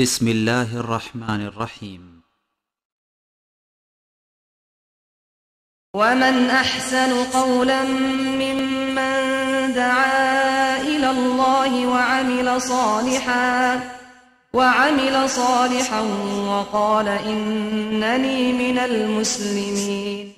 بسم الله الرحمن الرحيم ومن أحسن قولا ممن دعا إلى الله وعمل صالحا وعمل صالحا وقال إنني من المسلمين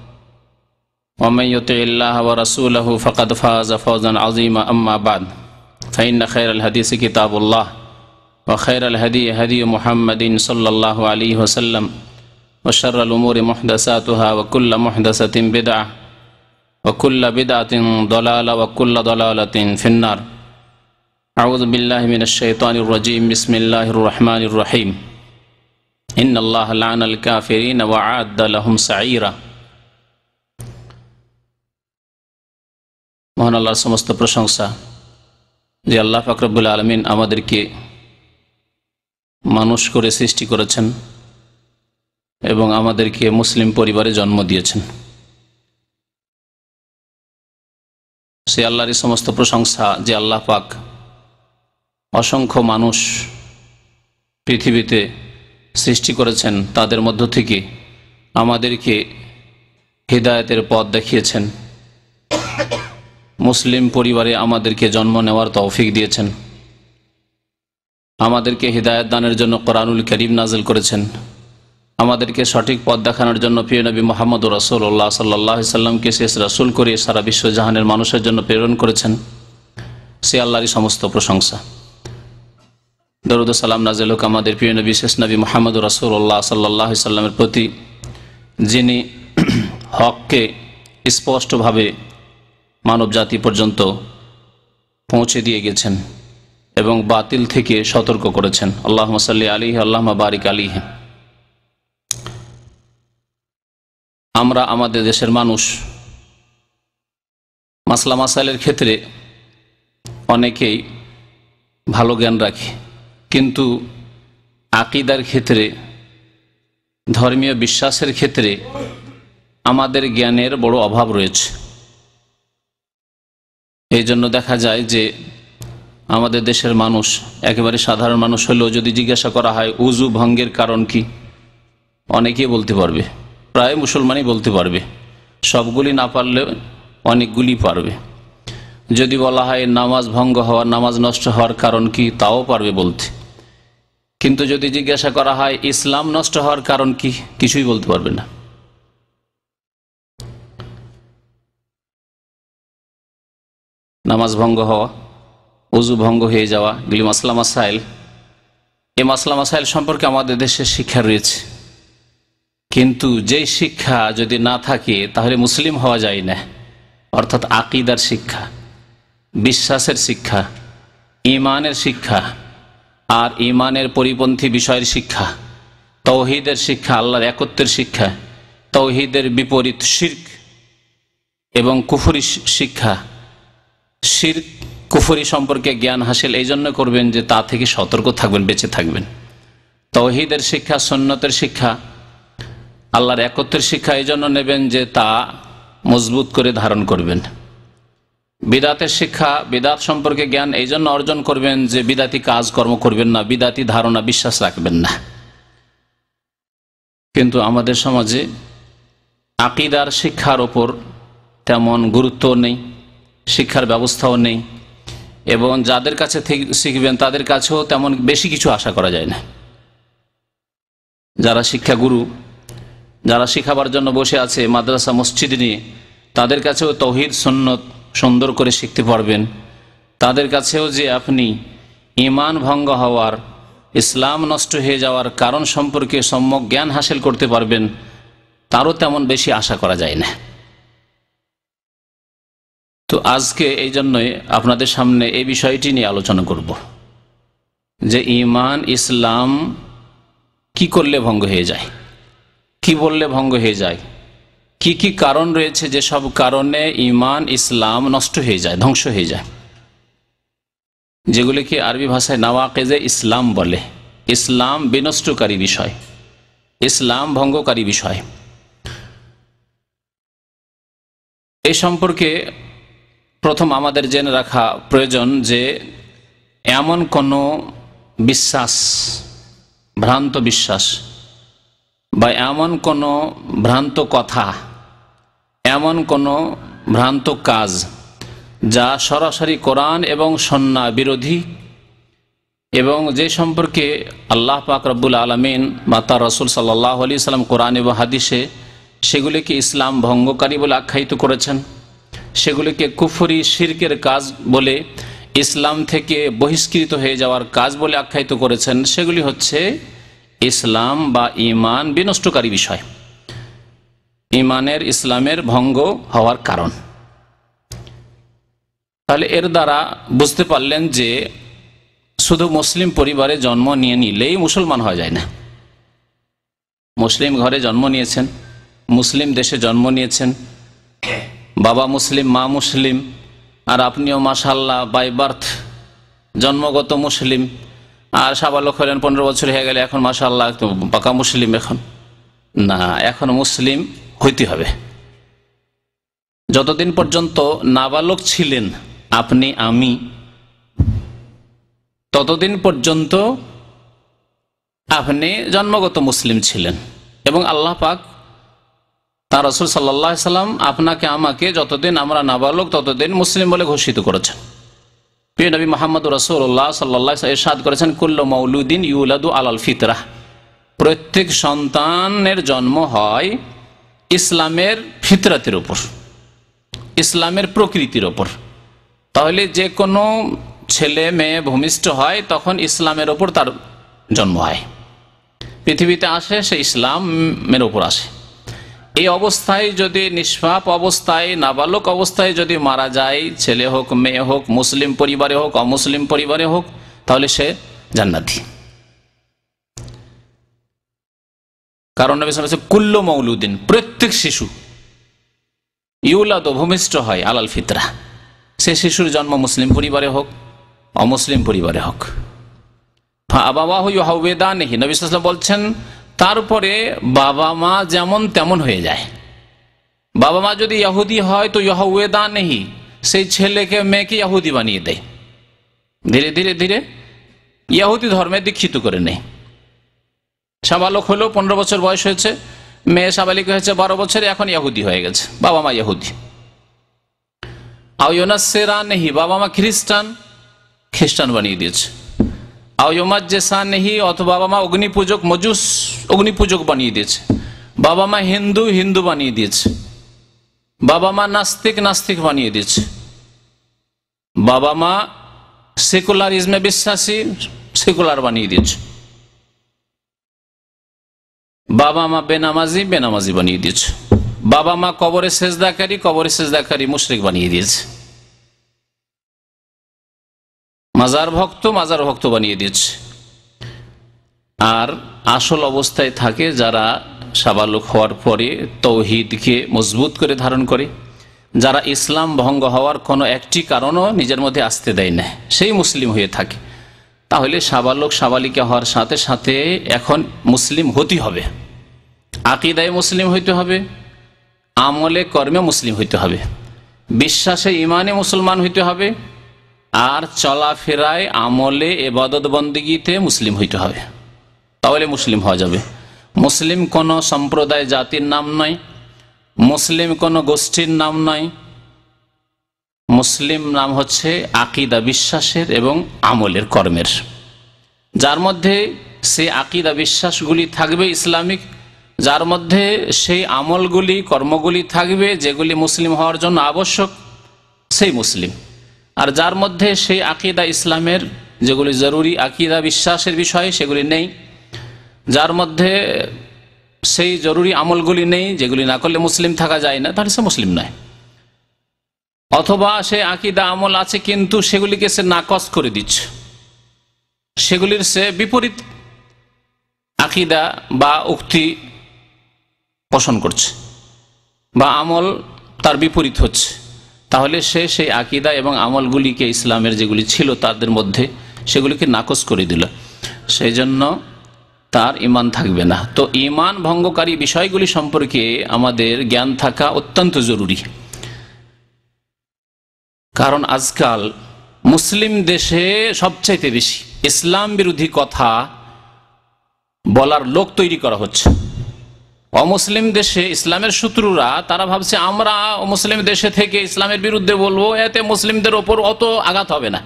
ومن يطع الله ورسوله فقد فاز فوزا عظيما أما بعد فإن خير الحديث كتاب الله وخير الهدي هدي محمد صلى الله عليه وسلم وشر الأمور محدثاتها وكل محدثة بدعة وكل بدعة ضلالة وكل ضلالة في النار أعوذ بالله من الشيطان الرجيم بسم الله الرحمن الرحيم إن الله لعن الكافرين وعاد لهم سعيرًا মহান আল্লাহর সমস্ত প্রশংসা যে আল্লাহ ফাকরবুল আলমিন আমাদেরকে মানুষ করে সৃষ্টি করেছেন এবং আমাদেরকে মুসলিম পরিবারে জন্ম দিয়েছেন সে আল্লাহরই সমস্ত প্রশংসা যে আল্লাহ পাক অসংখ্য মানুষ পৃথিবীতে সৃষ্টি করেছেন তাদের মধ্য থেকে আমাদেরকে হৃদায়তের পথ দেখিয়েছেন মুসলিম পরিবারে আমাদেরকে জন্ম নেওয়ার তৌফিক দিয়েছেন আমাদেরকে হৃদায়ত দানের জন্য কোরআনুল করিম নাজিল করেছেন আমাদেরকে সঠিক পথ দেখানোর জন্য প্রিয় নবী মোহাম্মদ রসুল্লাহ সাল্লাহ সাল্লামকে শেষ রসুল করে সারা বিশ্বজাহানের মানুষের জন্য প্রেরণ করেছেন সে আল্লাহরই সমস্ত প্রশংসা দরুদ সালাম নাজেল হোক আমাদের প্রিয় নবী শেষ নবী মোহাম্মদ রসুল্লাহ সাল্লাহ সাল্লামের প্রতি যিনি হককে স্পষ্টভাবে মানব জাতি পর্যন্ত পৌঁছে দিয়ে গেছেন এবং বাতিল থেকে সতর্ক করেছেন আল্লাহ সাল্লি আলী আল্লাহ বারিক আলী আমরা আমাদের দেশের মানুষ মাসলা মাসাইলের ক্ষেত্রে অনেকেই ভালো জ্ঞান রাখে কিন্তু আকিদার ক্ষেত্রে ধর্মীয় বিশ্বাসের ক্ষেত্রে আমাদের জ্ঞানের বড় অভাব রয়েছে এই জন্য দেখা যায় যে আমাদের দেশের মানুষ একেবারে সাধারণ মানুষ হলেও যদি জিজ্ঞাসা করা হয় উজু ভঙ্গের কারণ কি অনেকেই বলতে পারবে প্রায় মুসলমানই বলতে পারবে সবগুলি না পারলে অনেকগুলি পারবে যদি বলা হয় নামাজ ভঙ্গ হওয়ার নামাজ নষ্ট হওয়ার কারণ কি তাও পারবে বলতে কিন্তু যদি জিজ্ঞাসা করা হয় ইসলাম নষ্ট হওয়ার কারণ কি কিছুই বলতে পারবে না নামাজ ভঙ্গ হওয়া উজু ভঙ্গ হয়ে যাওয়া এগুলি মাসলা মাসাইল এই মাসলা মাসাইল সম্পর্কে আমাদের দেশে শিক্ষা রয়েছে কিন্তু যেই শিক্ষা যদি না থাকে তাহলে মুসলিম হওয়া যায় না অর্থাৎ আকিদার শিক্ষা বিশ্বাসের শিক্ষা ইমানের শিক্ষা আর ইমানের পরিপন্থী বিষয়ের শিক্ষা তৌহিদের শিক্ষা আল্লাহর একত্রের শিক্ষা তৌহিদের বিপরীত শির্ক এবং কুফুরি শিক্ষা শির কুফরি সম্পর্কে জ্ঞান হাসিল এই জন্য করবেন যে তা থেকে সতর্ক থাকবেন বেঁচে থাকবেন তহিদের শিক্ষা সন্ন্যতের শিক্ষা আল্লাহর একত্রের শিক্ষা এই জন্য নেবেন যে তা মজবুত করে ধারণ করবেন বিদাতের শিক্ষা বিদাত সম্পর্কে জ্ঞান এই জন্য অর্জন করবেন যে বিদাতি কাজকর্ম করবেন না বিদাতি ধারণা বিশ্বাস রাখবেন না কিন্তু আমাদের সমাজে আকিদার শিক্ষার ওপর তেমন গুরুত্ব নেই শিক্ষার ব্যবস্থাও নেই এবং যাদের কাছে শিখবেন তাদের কাছেও তেমন বেশি কিছু আশা করা যায় না যারা শিক্ষাগুরু যারা শিখাবার জন্য বসে আছে মাদ্রাসা মসজিদ নিয়ে তাদের কাছেও তহির সন্ন্যত সুন্দর করে শিখতে পারবেন তাদের কাছেও যে আপনি ইমান ভঙ্গ হওয়ার ইসলাম নষ্ট হয়ে যাওয়ার কারণ সম্পর্কে সম্যক জ্ঞান হাসিল করতে পারবেন তারও তেমন বেশি আশা করা যায় না তো আজকে এই জন্যই আপনাদের সামনে এই বিষয়টি নিয়ে আলোচনা করব যে ইমান ইসলাম কি করলে ভঙ্গ হয়ে যায় কি বললে ভঙ্গ হয়ে যায় কি কি কারণ রয়েছে যে সব কারণে ইমান ইসলাম নষ্ট হয়ে যায় ধ্বংস হয়ে যায় যেগুলিকে আরবি ভাষায় নাওয়াকেজে ইসলাম বলে ইসলাম বিনষ্টকারী বিষয় ইসলাম ভঙ্গকারী বিষয় এ সম্পর্কে প্রথম আমাদের জেনে রাখা প্রয়োজন যে এমন কোনো বিশ্বাস ভ্রান্ত বিশ্বাস বা এমন কোনো ভ্রান্ত কথা এমন কোনো ভ্রান্ত কাজ যা সরাসরি কোরআন এবং সন্না বিরোধী এবং যে সম্পর্কে আল্লাহ পাক রব্বুল আলমিন মাতা রসুল সাল্লাহ আলি সাল্লাম কোরআন এবং হাদিসে সেগুলিকে ইসলাম ভঙ্গকারী বলে আখ্যায়িত করেছেন সেগুলিকে কুফরি শির্কের কাজ বলে ইসলাম থেকে বহিষ্কৃত হয়ে যাওয়ার কাজ বলে আখ্যায়িত করেছেন সেগুলি হচ্ছে ইসলাম বা ইমান বিনষ্টকারী বিষয় ইমানের ইসলামের ভঙ্গ হওয়ার কারণ তাহলে এর দ্বারা বুঝতে পারলেন যে শুধু মুসলিম পরিবারে জন্ম নিয়ে নিলেই মুসলমান হওয়া যায় না মুসলিম ঘরে জন্ম নিয়েছেন মুসলিম দেশে জন্ম নিয়েছেন বাবা মুসলিম মা মুসলিম আর আপনিও মাসাল্লাহ বাই বার্থ জন্মগত মুসলিম আর সাবালক হলেন পনেরো বছর হয়ে গেলে এখন মাসাল্লাহ পাকা মুসলিম এখন না এখন মুসলিম হইতে হবে যতদিন পর্যন্ত নাবালক ছিলেন আপনি আমি ততদিন পর্যন্ত আপনি জন্মগত মুসলিম ছিলেন এবং আল্লাহ পাক তা রসুল সাল্লা সাল্লাম আপনাকে আমাকে যতদিন আমরা নাবালক ততদিন মুসলিম বলে ঘোষিত করেছেন প্রিয় নবী মোহাম্মদ রসুল্লাহ সাল্লা এরশাদ করেছেন কুল্ল মৌলুদ্দিন ইউলাদু আলাল ফিতরাহ প্রত্যেক সন্তানের জন্ম হয় ইসলামের ফিতরাতের ওপর ইসলামের প্রকৃতির ওপর তাহলে যে কোনো ছেলে মেয়ে ভূমিষ্ঠ হয় তখন ইসলামের ওপর তার জন্ম হয় পৃথিবীতে আসে সে ইসলামের ওপর আসে এই অবস্থায় যদি নিষ্পাপ অবস্থায় নাবালক অবস্থায় যদি মারা যায় ছেলে হোক মেয়ে হোক মুসলিম পরিবারে হোক অমুসলিম পরিবারে হোক তাহলে সে জান্নাতি কারণ কুল্ল মৌলুদ্দিন প্রত্যেক শিশু ইউলাদ ভূমিষ্ঠ হয় আলাল ফিতরা সে শিশুর জন্ম মুসলিম পরিবারে হোক অমুসলিম পরিবারে হোক আবাবাহ নেহি নবী বলছেন তারপরে বাবা মা যেমন তেমন হয়ে যায় বাবা মা যদি ইয়াহুদি হয় তো ইহুয়েদা নেহি সেই ছেলেকে মেয়েকে ইয়াহুদি বানিয়ে দেয় ধীরে ধীরে ধীরে ইয়াহুদি ধর্মে দীক্ষিত করে নেয় সাবালক হলো পনেরো বছর বয়স হয়েছে মেয়ে সাবালিক হয়েছে বারো বছরে এখন ইয়াহুদি হয়ে গেছে বাবা মা ইয়াহুদি আয়োনা সেরা নেহি বাবা মা খ্রিস্টান খ্রিস্টান বানিয়ে দিয়েছে আয়োমাজ্জেসানহি অথবা বাবা মা অগ্নি মজুস অগ্নি বানিয়ে দিয়েছে বাবা মা হিন্দু হিন্দু বানিয়ে দিয়েছে বাবা মা নাস্তিক নাস্তিক বানিয়ে দিয়েছে বাবা মা সেকুলারিজমে বিশ্বাসী সেকুলার বানিয়ে দিয়েছে বাবা মা বেনামাজি বেনামাজি বানিয়ে দিয়েছে বাবা মা কবরে সেজদাকারী কবরে সেজদাকারী মুশরিক বানিয়ে দিয়েছে মাজার ভক্ত মাজার ভক্ত বানিয়ে দিয়েছে আর আসল অবস্থায় থাকে যারা সাবালক হওয়ার পরে তৌহিদকে মজবুত করে ধারণ করে যারা ইসলাম ভঙ্গ হওয়ার কোনো একটি কারণও নিজের মধ্যে আসতে দেয় না সেই মুসলিম হয়ে থাকে তাহলে সাবালক সাবালিকা হওয়ার সাথে সাথে এখন মুসলিম হতে হবে আকিদায় মুসলিম হইতে হবে আমলে কর্মে মুসলিম হইতে হবে বিশ্বাসে ইমানে মুসলমান হইতে হবে আর চলাফেরায় আমলে এবাদত বন্দিগিতে মুসলিম হইতে হবে তাহলে মুসলিম হওয়া যাবে মুসলিম কোনো সম্প্রদায় জাতির নাম নয় মুসলিম কোনো গোষ্ঠীর নাম নয় মুসলিম নাম হচ্ছে আকিদা বিশ্বাসের এবং আমলের কর্মের যার মধ্যে সেই আকিদা বিশ্বাসগুলি থাকবে ইসলামিক যার মধ্যে সেই আমলগুলি কর্মগুলি থাকবে যেগুলি মুসলিম হওয়ার জন্য আবশ্যক সেই মুসলিম আর যার মধ্যে সেই আকিদা ইসলামের যেগুলি জরুরি আকিদা বিশ্বাসের বিষয় সেগুলি নেই যার মধ্যে সেই জরুরি আমলগুলি নেই যেগুলি না করলে মুসলিম থাকা যায় না তাহলে সে মুসলিম নয় অথবা সে আকিদা আমল আছে কিন্তু সেগুলিকে সে নাকচ করে দিচ্ছে সেগুলির সে বিপরীত আকিদা বা উক্তি পোষণ করছে বা আমল তার বিপরীত হচ্ছে তাহলে সে সেই আকিদা এবং আমলগুলিকে ইসলামের যেগুলি ছিল তাদের মধ্যে সেগুলিকে নাকচ করে দিল সেই জন্য তার ইমান থাকবে না তো ইমান ভঙ্গকারী বিষয়গুলি সম্পর্কে আমাদের জ্ঞান থাকা অত্যন্ত জরুরি কারণ আজকাল মুসলিম দেশে সবচাইতে বেশি ইসলাম বিরোধী কথা বলার লোক তৈরি করা হচ্ছে অমুসলিম দেশে ইসলামের শত্রুরা তারা ভাবছে আমরা মুসলিম দেশে থেকে ইসলামের বিরুদ্ধে বলবো এতে মুসলিমদের ওপর অত আঘাত হবে না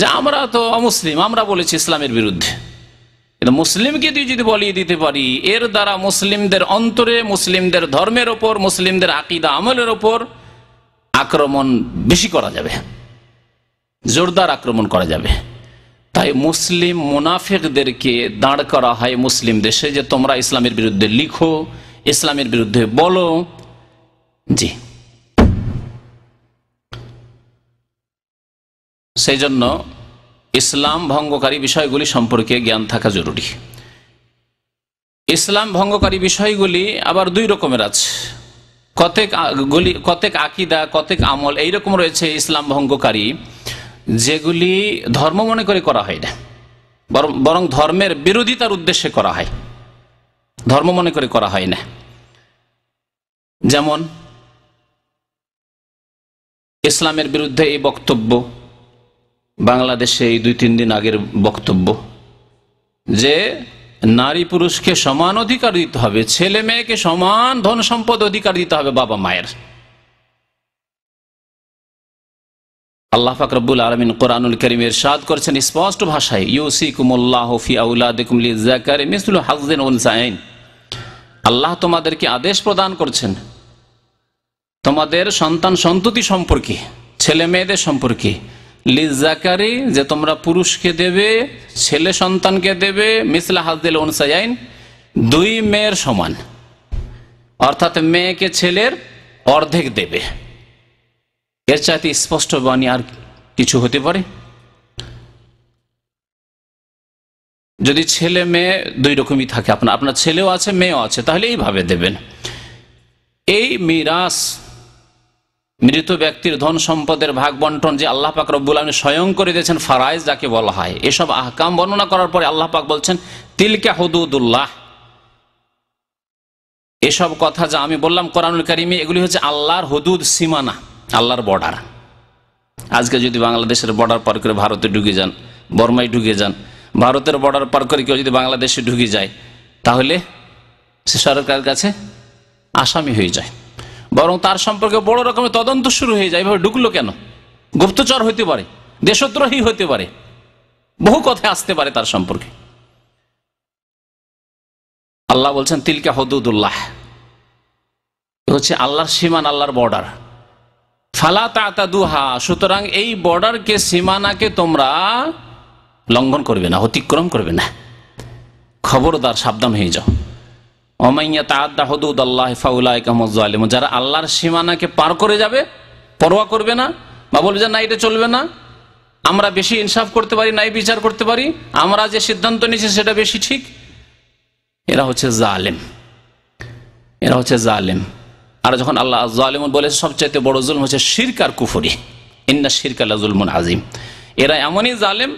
যে আমরা তো অমুসলিম আমরা বলেছি ইসলামের বিরুদ্ধে কিন্তু মুসলিমকে দিয়ে যদি বলিয়ে দিতে পারি এর দ্বারা মুসলিমদের অন্তরে মুসলিমদের ধর্মের ওপর মুসলিমদের আকিদা আমলের ওপর আক্রমণ বেশি করা যাবে জোরদার আক্রমণ করা যাবে তাই মুসলিম মুনাফেকদেরকে দাঁড় করা হয় মুসলিম দেশে যে তোমরা ইসলামের বিরুদ্ধে লিখো ইসলামের বিরুদ্ধে বলো জি সেই জন্য ইসলাম ভঙ্গকারী বিষয়গুলি সম্পর্কে জ্ঞান থাকা জরুরি ইসলাম ভঙ্গকারী বিষয়গুলি আবার দুই রকমের আছে কতেক গলি কতেক আকিদা কতেক আমল এইরকম রয়েছে ইসলাম ভঙ্গকারী যেগুলি ধর্ম মনে করে করা হয় না বরং ধর্মের বিরোধিতার উদ্দেশ্যে করা হয় ধর্ম মনে করে করা হয় না যেমন ইসলামের বিরুদ্ধে এই বক্তব্য বাংলাদেশে এই দুই তিন দিন আগের বক্তব্য যে নারী পুরুষকে সমান অধিকার দিতে হবে ছেলে মেয়েকে সমান ধন সম্পদ অধিকার দিতে হবে বাবা মায়ের আল্লাহ ফাকরবুল আলমিন কোরআনুল করিমের সাদ করেছেন স্পষ্ট ভাষায় ইউসি কুমুল্লাহ ফি আল্লাহ তোমাদেরকে আদেশ প্রদান করছেন তোমাদের সন্তান সন্ততি সম্পর্কে ছেলে মেয়েদের সম্পর্কে লিজাকারি যে তোমরা পুরুষকে দেবে ছেলে সন্তানকে দেবে মিসলা হাজদেল উনসাইন দুই মেয়ের সমান অর্থাৎ মেয়েকে ছেলের অর্ধেক দেবে এর চাইতে স্পষ্ট বাণী আর কিছু হতে পারে যদি ছেলে মেয়ে দুই রকমই থাকে আপনার আপনার ছেলেও আছে মেয়েও আছে তাহলে এইভাবে দেবেন এই মিরাস মৃত ব্যক্তির ধন সম্পদের ভাগ বন্টন যে আল্লাহ পাক রব্বুল আলমী স্বয়ং করে দিয়েছেন ফারাইজ যাকে বলা হয় এসব আহকাম বর্ণনা করার পরে আল্লাহ পাক বলছেন তিলকা হদুদুল্লাহ এসব কথা যা আমি বললাম কোরআনুল কারিমি এগুলি হচ্ছে আল্লাহর হদুদ সীমানা আল্লাহর বর্ডার আজকে যদি বাংলাদেশের বর্ডার পার করে ভারতে ঢুকে যান বর্মায় ঢুকে যান ভারতের বর্ডার পার করে কেউ যদি বাংলাদেশে ঢুকে যায় তাহলে সে সরকারের কাছে আসামি হয়ে যায় বরং তার সম্পর্কে বড় রকমের তদন্ত শুরু হয়ে যায় এভাবে ঢুকলো কেন গুপ্তচর হইতে পারে দেশদ্রোহী হতে পারে বহু কথা আসতে পারে তার সম্পর্কে আল্লাহ বলছেন তিলকা হদুদুল্লাহ হচ্ছে আল্লাহর সীমান আল্লাহর বর্ডার ফালা তাতা দুহা সুতরাং এই বর্ডারকে সীমানাকে তোমরা লঙ্ঘন করবে না অতিক্রম করবে না খবরদার সাবধান হয়ে যাও অমাইয়া তাহদা হদুদ আল্লাহ ফাউলাই কামজ আলিম যারা আল্লাহর সীমানাকে পার করে যাবে পরোয়া করবে না বা বলবে যে না এটা চলবে না আমরা বেশি ইনসাফ করতে পারি নাই বিচার করতে পারি আমরা যে সিদ্ধান্ত নিয়েছি সেটা বেশি ঠিক এরা হচ্ছে জালেম এরা হচ্ছে জালেম আর যখন আল্লাহ আলিমন বলে সবচাইতে বড় জুলম হচ্ছে শিরকার কুফরি ইন্না শিরক আল্লাহ জুলমুন আজিম এরা এমনই জালেম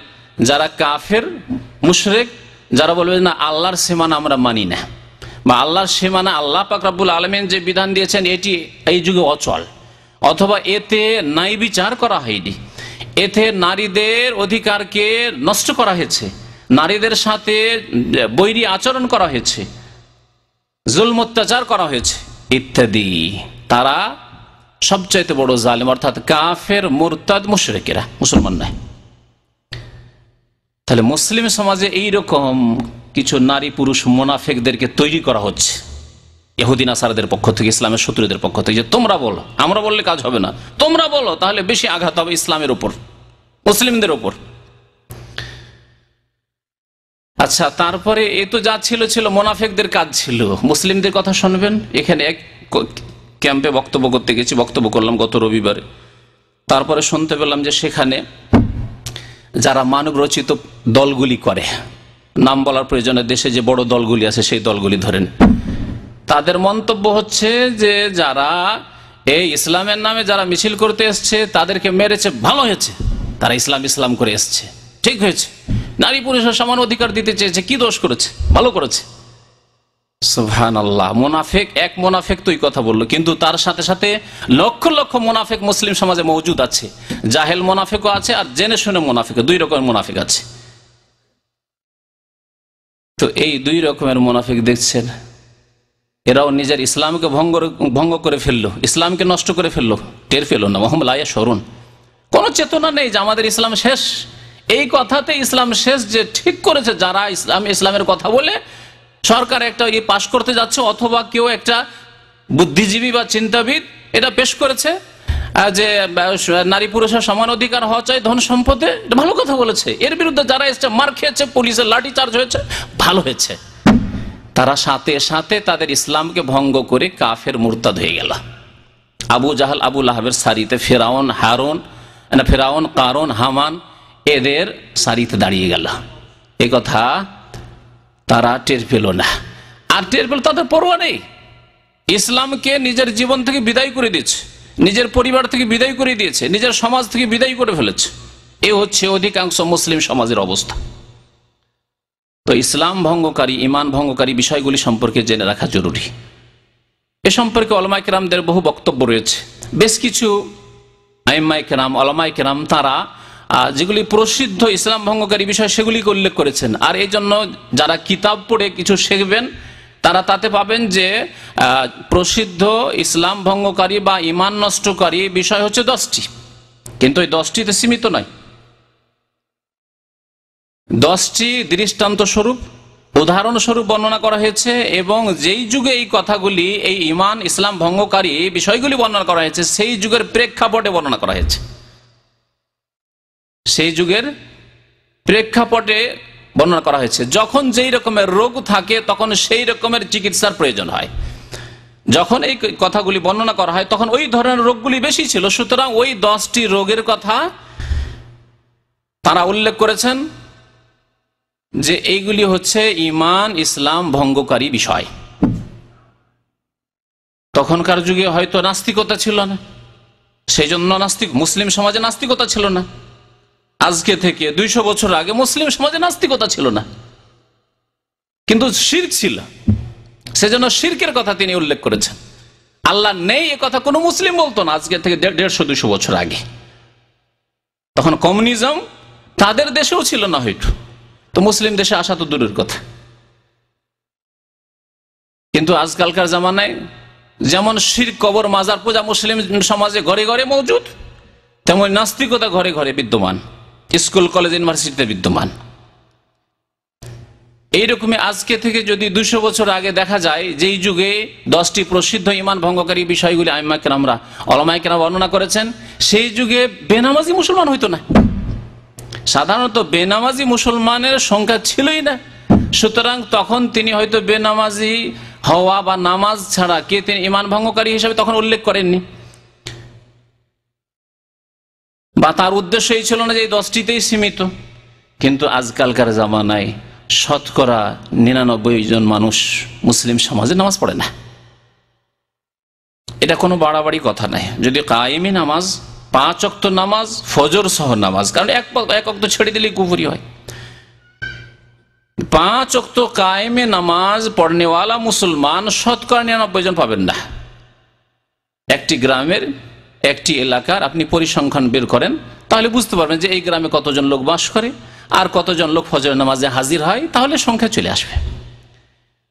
যারা কাফের মুশরেক যারা বলবে না আল্লাহর সীমানা আমরা মানি না বা আল্লাহর সীমানা আল্লাহ পাকরাবুল আলমেন যে বিধান দিয়েছেন এটি এই যুগে অচল অথবা এতে নাই বিচার করা হয়নি এতে নারীদের অধিকারকে নষ্ট করা হয়েছে নারীদের সাথে বৈরী আচরণ করা হয়েছে জুল অত্যাচার করা হয়েছে ইত্যাদি তারা সবচাইতে বড় জালিম অর্থাৎ কাফের মুরতাদ মুশরেকেরা মুসলমান নয় তাহলে মুসলিম সমাজে এই রকম কিছু নারী পুরুষ মোনাফেকদেরকে তৈরি করা হচ্ছে ইহুদিন আসারদের পক্ষ থেকে ইসলামের শত্রুদের পক্ষ থেকে যে তোমরা বলো আমরা বললে কাজ হবে না তোমরা বলো তাহলে বেশি আঘাত হবে ইসলামের উপর মুসলিমদের উপর আচ্ছা তারপরে এ তো যা ছিল ছিল মোনাফেকদের কাজ ছিল মুসলিমদের কথা শুনবেন এখানে এক ক্যাম্পে বক্তব্য করতে গেছি বক্তব্য করলাম গত রবিবারে তারপরে শুনতে পেলাম যে সেখানে যারা মানব রচিত দলগুলি করে নাম বলার প্রয়োজনে দেশে যে বড় দলগুলি আছে সেই দলগুলি ধরেন তাদের মন্তব্য হচ্ছে যে যারা এই ইসলামের নামে যারা মিছিল করতে এসছে তাদেরকে মেরেছে ভালো হয়েছে তারা ইসলাম ইসলাম করে এসছে ঠিক হয়েছে নারী পুরুষের সমান অধিকার দিতে চেয়েছে কি দোষ করেছে ভালো করেছে মোনাফেক এক মোনাফেক তুই কথা বললো কিন্তু তার সাথে সাথে লক্ষ লক্ষ মোনাফেক মুসলিম সমাজে মজুদ আছে জাহেল মোনাফেকও আছে আর জেনে শুনে মোনাফেক দুই রকমের মোনাফেক আছে তো এই দুই রকমের মোনাফেক দেখছেন এরাও নিজের ইসলামকে ভঙ্গ ভঙ্গ করে ফেললো ইসলামকে নষ্ট করে ফেললো টের ফেললো না মোহাম্মদ আয়া সরুন কোন চেতনা নেই যে আমাদের ইসলাম শেষ এই কথাতে ইসলাম শেষ যে ঠিক করেছে যারা ইসলাম ইসলামের কথা বলে সরকার একটা ইয়ে পাশ করতে যাচ্ছে অথবা কেউ একটা বুদ্ধিজীবী বা চিন্তাবিদ এটা পেশ করেছে যে নারী পুরুষের সমান অধিকার হওয়া চাই ধন সম্পদে ভালো কথা বলেছে এর বিরুদ্ধে যারা এসছে মার খেয়েছে পুলিশের লাঠি চার্জ হয়েছে ভালো হয়েছে তারা সাথে সাথে তাদের ইসলামকে ভঙ্গ করে কাফের মুরতাদ হয়ে গেল আবু জাহাল আবুল আহবের সারিতে ফেরাউন হারুন ফেরাউন কারণ হামান এদের সারিতে দাঁড়িয়ে গেল এ কথা তারা টের পেল না আর টের পেল তাদের পরোয়া নেই ইসলামকে নিজের জীবন থেকে বিদায় করে দিয়েছে নিজের পরিবার থেকে বিদায় করে দিয়েছে নিজের সমাজ থেকে বিদায় করে ফেলেছে এ হচ্ছে অধিকাংশ মুসলিম সমাজের অবস্থা তো ইসলাম ভঙ্গকারী ইমান ভঙ্গকারী বিষয়গুলি সম্পর্কে জেনে রাখা জরুরি এ সম্পর্কে অলমাইকেরামদের কেরামদের বহু বক্তব্য রয়েছে বেশ কিছু আইম্মাই কেরাম অলমাই কেরাম তারা যেগুলি প্রসিদ্ধ ইসলাম ভঙ্গকারী বিষয় সেগুলি উল্লেখ করেছেন আর এই জন্য যারা কিতাব পড়ে কিছু শিখবেন তারা তাতে পাবেন যে প্রসিদ্ধ ইসলাম ভঙ্গকারী বা ইমান নষ্টকারী বিষয় হচ্ছে দশটি কিন্তু এই দশটিতে সীমিত নয় দশটি দৃষ্টান্ত স্বরূপ উদাহরণস্বরূপ বর্ণনা করা হয়েছে এবং যেই যুগে এই কথাগুলি এই ইমান ইসলাম ভঙ্গকারী বিষয়গুলি বর্ণনা করা হয়েছে সেই যুগের প্রেক্ষাপটে বর্ণনা করা হয়েছে সেই যুগের প্রেক্ষাপটে বর্ণনা করা হয়েছে যখন যেই রকমের রোগ থাকে তখন সেই রকমের চিকিৎসার প্রয়োজন হয় যখন এই কথাগুলি বর্ণনা করা হয় তখন ওই ধরনের রোগগুলি বেশি ছিল সুতরাং ওই দশটি রোগের কথা তারা উল্লেখ করেছেন যে এইগুলি হচ্ছে ইমান ইসলাম ভঙ্গকারী বিষয় তখনকার যুগে হয়তো নাস্তিকতা ছিল না সেই জন্য নাস্তিক মুসলিম সমাজে নাস্তিকতা ছিল না আজকে থেকে দুইশো বছর আগে মুসলিম সমাজে নাস্তিকতা ছিল না কিন্তু শির ছিল সেজন্য শির্কের কথা তিনি উল্লেখ করেছেন আল্লাহ নেই এ কথা কোনো মুসলিম বলতো না আজকে থেকে দেড়শো দুশো বছর আগে তখন কমিউনিজম তাদের দেশেও ছিল না হয়তো তো মুসলিম দেশে আসা তো দূরের কথা কিন্তু আজকালকার জামানায় যেমন শির কবর মাজার পূজা মুসলিম সমাজে ঘরে ঘরে মজুদ তেমন নাস্তিকতা ঘরে ঘরে বিদ্যমান স্কুল কলেজ ইউনিভার্সিটিতে বিদ্যমান এইরকমই আজকে থেকে যদি দুশো বছর আগে দেখা যায় যেই যুগে দশটি প্রসিদ্ধ ইমান ভঙ্গকারী বিষয়গুলি আইমাকের আমরা কেনা বর্ণনা করেছেন সেই যুগে বেনামাজি মুসলমান হইতো না সাধারণত বেনামাজি মুসলমানের সংখ্যা ছিলই না সুতরাং তখন তিনি হয়তো বেনামাজি হওয়া বা নামাজ ছাড়া কে তিনি ইমান ভঙ্গকারী হিসাবে তখন উল্লেখ করেননি বা তার উদ্দেশ্য এই ছিল না যে এই দশটিতেই সীমিত কিন্তু আজকালকার জামানায় শতকরা নিরানব্বই জন মানুষ মুসলিম সমাজে নামাজ পড়ে না এটা কোনো বাড়াবাড়ি কথা নাই যদি কায়েমি নামাজ পাঁচ অক্ত নামাজ ফজর সহ নামাজ কারণ এক এক অক্ত ছেড়ে দিলেই কুপুরি হয় পাঁচ অক্ত কায়েমে নামাজ পড়নেওয়ালা মুসলমান শতকরা নিরানব্বই জন পাবেন না একটি গ্রামের একটি এলাকার আপনি পরিসংখ্যান বের করেন তাহলে বুঝতে পারবেন যে এই গ্রামে কতজন লোক বাস করে আর কতজন লোক ফজর নামাজে হাজির হয় তাহলে সংখ্যা চলে আসবে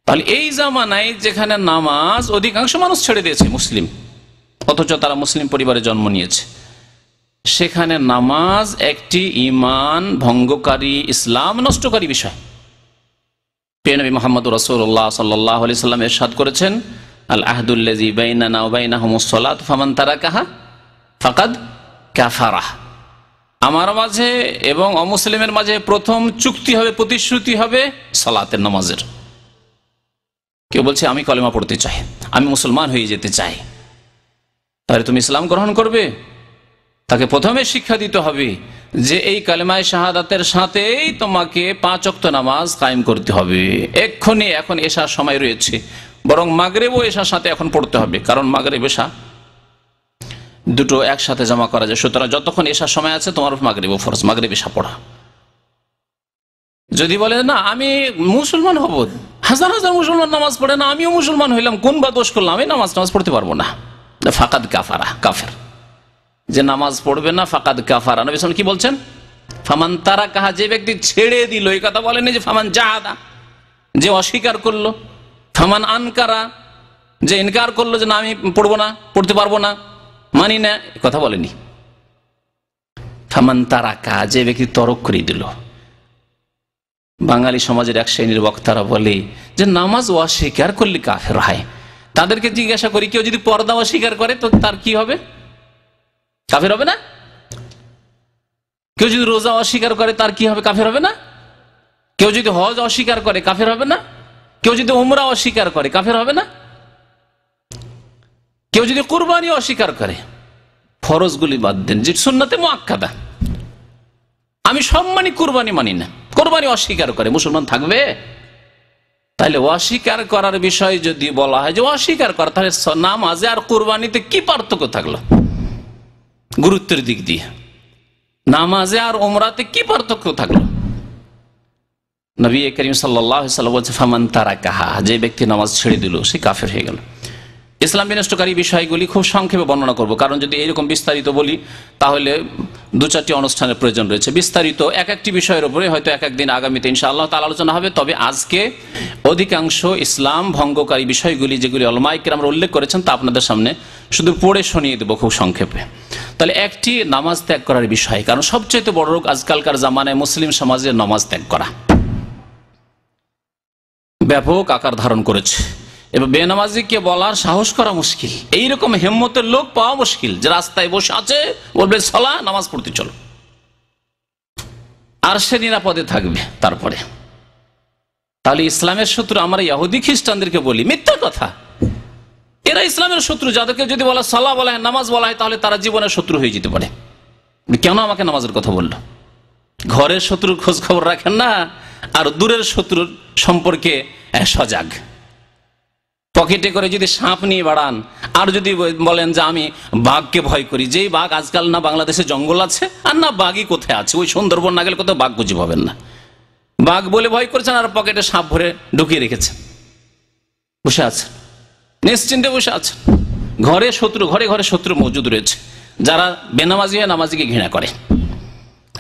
তাহলে এই জামানায় যেখানে নামাজ অধিকাংশ মানুষ ছেড়ে দিয়েছে মুসলিম অথচ তারা মুসলিম পরিবারে জন্ম নিয়েছে সেখানে নামাজ একটি ইমান ভঙ্গকারী ইসলাম নষ্টকারী বিষয় পেনবী মোহাম্মদ রসুল্লাহ সাল্লাহ সাল্লাম এরশাদ করেছেন আল আহদুল্লাজি বাইনা নাও বাইনা সলাত ফামান তারা কাহা ফাকাদ কাফারাহ আমার মাঝে এবং অমুসলিমের মাঝে প্রথম চুক্তি হবে প্রতিশ্রুতি হবে সালাতের নামাজের কেউ বলছে আমি কলেমা পড়তে চাই আমি মুসলমান হয়ে যেতে চাই তাহলে তুমি ইসলাম গ্রহণ করবে তাকে প্রথমে শিক্ষা দিতে হবে যে এই কালেমায় শাহাদাতের সাথেই তোমাকে পাঁচ অক্ত নামাজ কায়েম করতে হবে এক্ষণে এখন এসার সময় রয়েছে বরং মাগরেব ও এশার সাথে এখন পড়তে হবে কারণ মাগরেব এসা দুটো একসাথে জমা করা যায় সুতরাং যতক্ষণ এশার সময় আছে তোমার মাগরেব ফরজ মাগরেব এসা পড়া যদি বলে না আমি মুসলমান হব হাজার হাজার মুসলমান নামাজ পড়ে না আমিও মুসলমান হইলাম কোন বা দোষ করলাম আমি নামাজ নামাজ পড়তে পারবো না ফাকাদ কাফারা কাফের যে নামাজ পড়বে না ফাকাদ কাফারা নবী কি বলছেন ফামান তারা কাহা যে ব্যক্তি ছেড়ে দিল এই কথা বলেনি যে ফামান যাহাদা যে অস্বীকার করলো থামান আনকারা যে ইনকার করলো যে না আমি পড়বো না পড়তে পারবো না মানি না কথা বলেনি থামান তারাকা যে ব্যক্তি তরক করে দিল বাঙালি সমাজের এক শ্রেণীর বক্তারা বলে যে নামাজ অস্বীকার করলে কাফের হয় তাদেরকে জিজ্ঞাসা করি কেউ যদি পর্দা অস্বীকার করে তো তার কি হবে কাফের হবে না কেউ যদি রোজা অস্বীকার করে তার কি হবে কাফের হবে না কেউ যদি হজ অস্বীকার করে কাফের হবে না কেউ যদি উমরা অস্বীকার করে কাফের হবে না কেউ যদি কুরবানি অস্বীকার করে ফরজগুলি বাদ দেন যে সুন্নাতে মোয়াক্কাদা আমি সম্মানী কুরবানি মানি না কোরবানি অস্বীকার করে মুসলমান থাকবে তাহলে অস্বীকার করার বিষয় যদি বলা হয় যে অস্বীকার করা তাহলে নামাজে আর কোরবানিতে কি পার্থক্য থাকলো গুরুত্বের দিক দিয়ে নামাজে আর ওমরাতে কি পার্থক্য থাকলো নবী করিম সাল্লাহ সাল্লাম বলছে ফামান তারা কাহা যে ব্যক্তি নামাজ ছেড়ে দিল সে কাফের হয়ে গেল ইসলাম বিনষ্টকারী বিষয়গুলি খুব সংক্ষেপে বর্ণনা করব কারণ যদি এরকম বিস্তারিত বলি তাহলে দু চারটি অনুষ্ঠানের প্রয়োজন রয়েছে বিস্তারিত এক একটি বিষয়ের উপরে হয়তো এক একদিন আগামীতে ইনশাআল্লাহ তাল আলোচনা হবে তবে আজকে অধিকাংশ ইসলাম ভঙ্গকারী বিষয়গুলি যেগুলি অলমাইকের আমরা উল্লেখ করেছেন তা আপনাদের সামনে শুধু পড়ে শুনিয়ে দেবো খুব সংক্ষেপে তাহলে একটি নামাজ ত্যাগ করার বিষয় কারণ সবচেয়ে বড় রোগ আজকালকার জামানায় মুসলিম সমাজে নামাজ ত্যাগ করা ব্যাপক আকার ধারণ করেছে এবার বেনামাজিকে বলার সাহস করা মুশকিল এইরকম হেম্মতের লোক পাওয়া মুশকিল যে রাস্তায় বসে আছে বলবে সলা নামাজ পড়তে চলো আর সে নিরাপদে থাকবে তারপরে তাহলে ইসলামের শত্রু আমরা ইয়াহুদি খ্রিস্টানদেরকে বলি মিথ্যা কথা এরা ইসলামের শত্রু যাদেরকে যদি বলা সলা বলা হয় নামাজ বলা হয় তাহলে তারা জীবনের শত্রু হয়ে যেতে পারে কেন আমাকে নামাজের কথা বললো ঘরের শত্রুর খোঁজ খবর রাখেন না আর দূরের শত্রুর সম্পর্কে সজাগ পকেটে করে যদি সাপ নিয়ে বাড়ান আর যদি বলেন যে আমি বাঘকে ভয় করি যেই বাঘ আজকাল না বাংলাদেশে জঙ্গল আছে আর না বাঘই কোথায় আছে ওই সুন্দরবন না গেলে কোথাও বাঘ বুঝি পাবেন না বাঘ বলে ভয় করছেন আর পকেটে সাপ ভরে ঢুকিয়ে রেখেছেন বসে আছেন নিশ্চিন্তে বসে আছেন ঘরে শত্রু ঘরে ঘরে শত্রু মজুদ রয়েছে যারা বেনামাজি হয় নামাজিকে ঘৃণা করে